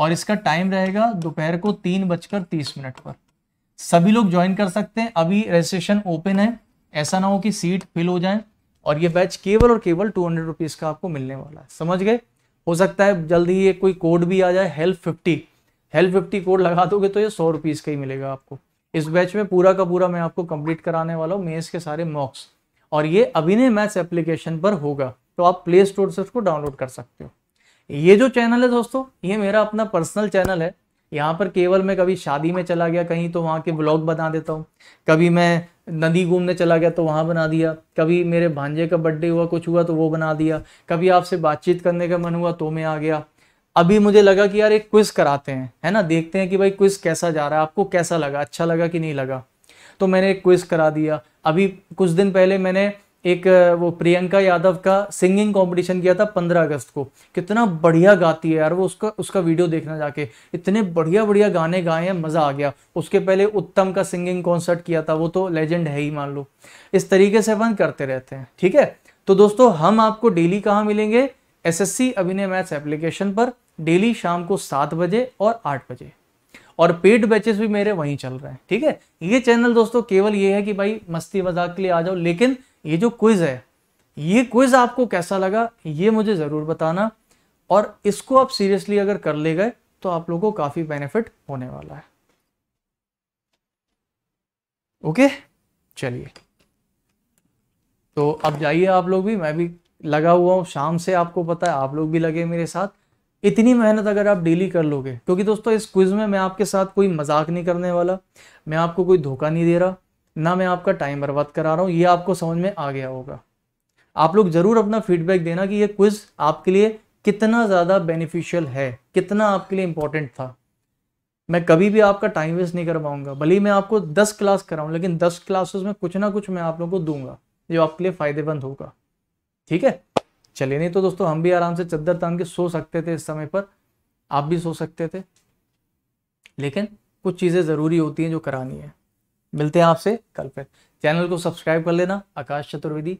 Speaker 1: और इसका टाइम रहेगा दोपहर को तीन बजकर तीस मिनट पर सभी लोग ज्वाइन कर सकते हैं अभी रजिस्ट्रेशन ओपन है ऐसा ना हो कि सीट फिल हो जाए और ये बैच केवल और केवल टू हंड्रेड का आपको मिलने वाला है समझ गए हो सकता है जल्दी ये कोई कोड भी आ जाए help fifty help fifty code लगा दोगे तो ये सौ रुपीज़ का ही मिलेगा आपको इस बैच में पूरा का पूरा मैं आपको कंप्लीट कराने वाला हूँ मेस के सारे मॉक्स और ये अभिनय मैथ्स एप्लीकेशन पर होगा तो आप प्ले स्टोर से उसको डाउनलोड कर सकते हो ये जो चैनल है दोस्तों ये मेरा अपना पर्सनल चैनल है यहाँ पर केवल मैं कभी शादी में चला गया कहीं तो वहाँ के ब्लॉग बना देता हूँ कभी मैं नदी घूमने चला गया तो वहाँ बना दिया कभी मेरे भांजे का बर्थडे हुआ कुछ हुआ तो वो बना दिया कभी आपसे बातचीत करने का मन हुआ तो मैं आ गया अभी मुझे लगा कि यार एक क्विज कराते हैं है ना देखते हैं कि भाई क्विज कैसा जा रहा है आपको कैसा लगा अच्छा लगा कि नहीं लगा तो मैंने एक क्विज करा दिया अभी कुछ दिन पहले मैंने एक वो प्रियंका यादव का सिंगिंग कंपटीशन किया था 15 अगस्त को कितना बढ़िया गाती है यार वो उसका उसका वीडियो देखना जाके इतने बढ़िया बढ़िया गाने गाए हैं मज़ा आ गया उसके पहले उत्तम का सिंगिंग कॉन्सर्ट किया था वो तो लेजेंड है ही मान लो इस तरीके से अपन करते रहते हैं ठीक है तो दोस्तों हम आपको डेली कहाँ मिलेंगे एस सी अभिनय मैथ्स एप्लीकेशन पर डेली शाम को सात बजे और आठ बजे और पेड बैचेस भी मेरे वहीं चल रहे हैं ठीक है ये चैनल दोस्तों केवल ये है कि भाई मस्ती मजाक के लिए आ जाओ लेकिन ये जो क्विज है ये क्विज आपको कैसा लगा ये मुझे ज़रूर बताना और इसको आप सीरियसली अगर कर ले गए तो आप लोगों को काफ़ी बेनिफिट होने वाला है ओके चलिए तो अब जाइए आप लोग भी मैं भी लगा हुआ हूं शाम से आपको पता है आप लोग भी लगे मेरे साथ इतनी मेहनत अगर आप डेली कर लोगे क्योंकि दोस्तों इस क्विज़ में मैं आपके साथ कोई मजाक नहीं करने वाला मैं आपको कोई धोखा नहीं दे रहा ना मैं आपका टाइम बर्बाद करा रहा हूँ ये आपको समझ में आ गया होगा आप लोग ज़रूर अपना फीडबैक देना कि ये क्विज़ आपके लिए कितना ज़्यादा बेनिफिशियल है कितना आपके लिए इंपॉर्टेंट था मैं कभी भी आपका टाइम वेस्ट नहीं कर पाऊंगा भले मैं आपको दस क्लास कराऊँ लेकिन दस क्लासेस में कुछ ना कुछ मैं आप लोगों को दूंगा जो आपके लिए फ़ायदेमंद होगा ठीक है चले नहीं तो दोस्तों हम भी आराम से चद्दर तान के सो सकते थे इस समय पर आप भी सो सकते थे लेकिन कुछ चीज़ें ज़रूरी होती हैं जो करानी है मिलते हैं आपसे कल फिर चैनल को सब्सक्राइब कर लेना आकाश चतुर्वेदी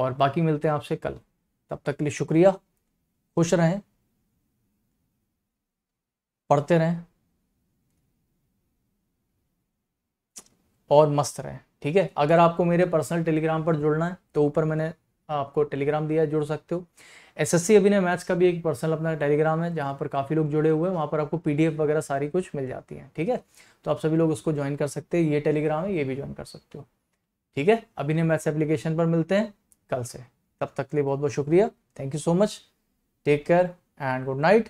Speaker 1: और बाकी मिलते हैं आपसे कल तब तक के लिए शुक्रिया खुश रहें पढ़ते रहें और मस्त रहें ठीक है अगर आपको मेरे पर्सनल टेलीग्राम पर जुड़ना है तो ऊपर मैंने आपको टेलीग्राम दिया जुड़ सकते हो एस एस सी अभिनय मैथ्स का भी एक पर्सनल अपना टेलीग्राम है जहाँ पर काफ़ी लोग जुड़े हुए हैं वहाँ पर आपको पीडीएफ वगैरह सारी कुछ मिल जाती है ठीक है तो आप सभी लोग उसको ज्वाइन कर सकते हैं ये टेलीग्राम है ये भी ज्वाइन कर सकते हो ठीक है अभिनय मैथ्स एप्लीकेशन पर मिलते हैं कल से तब तक के लिए बहुत बहुत शुक्रिया thank you so much take care and good night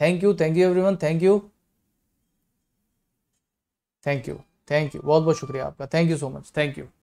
Speaker 1: thank you thank you every thank you thank you thank you बहुत बहुत शुक्रिया आपका thank you so much thank you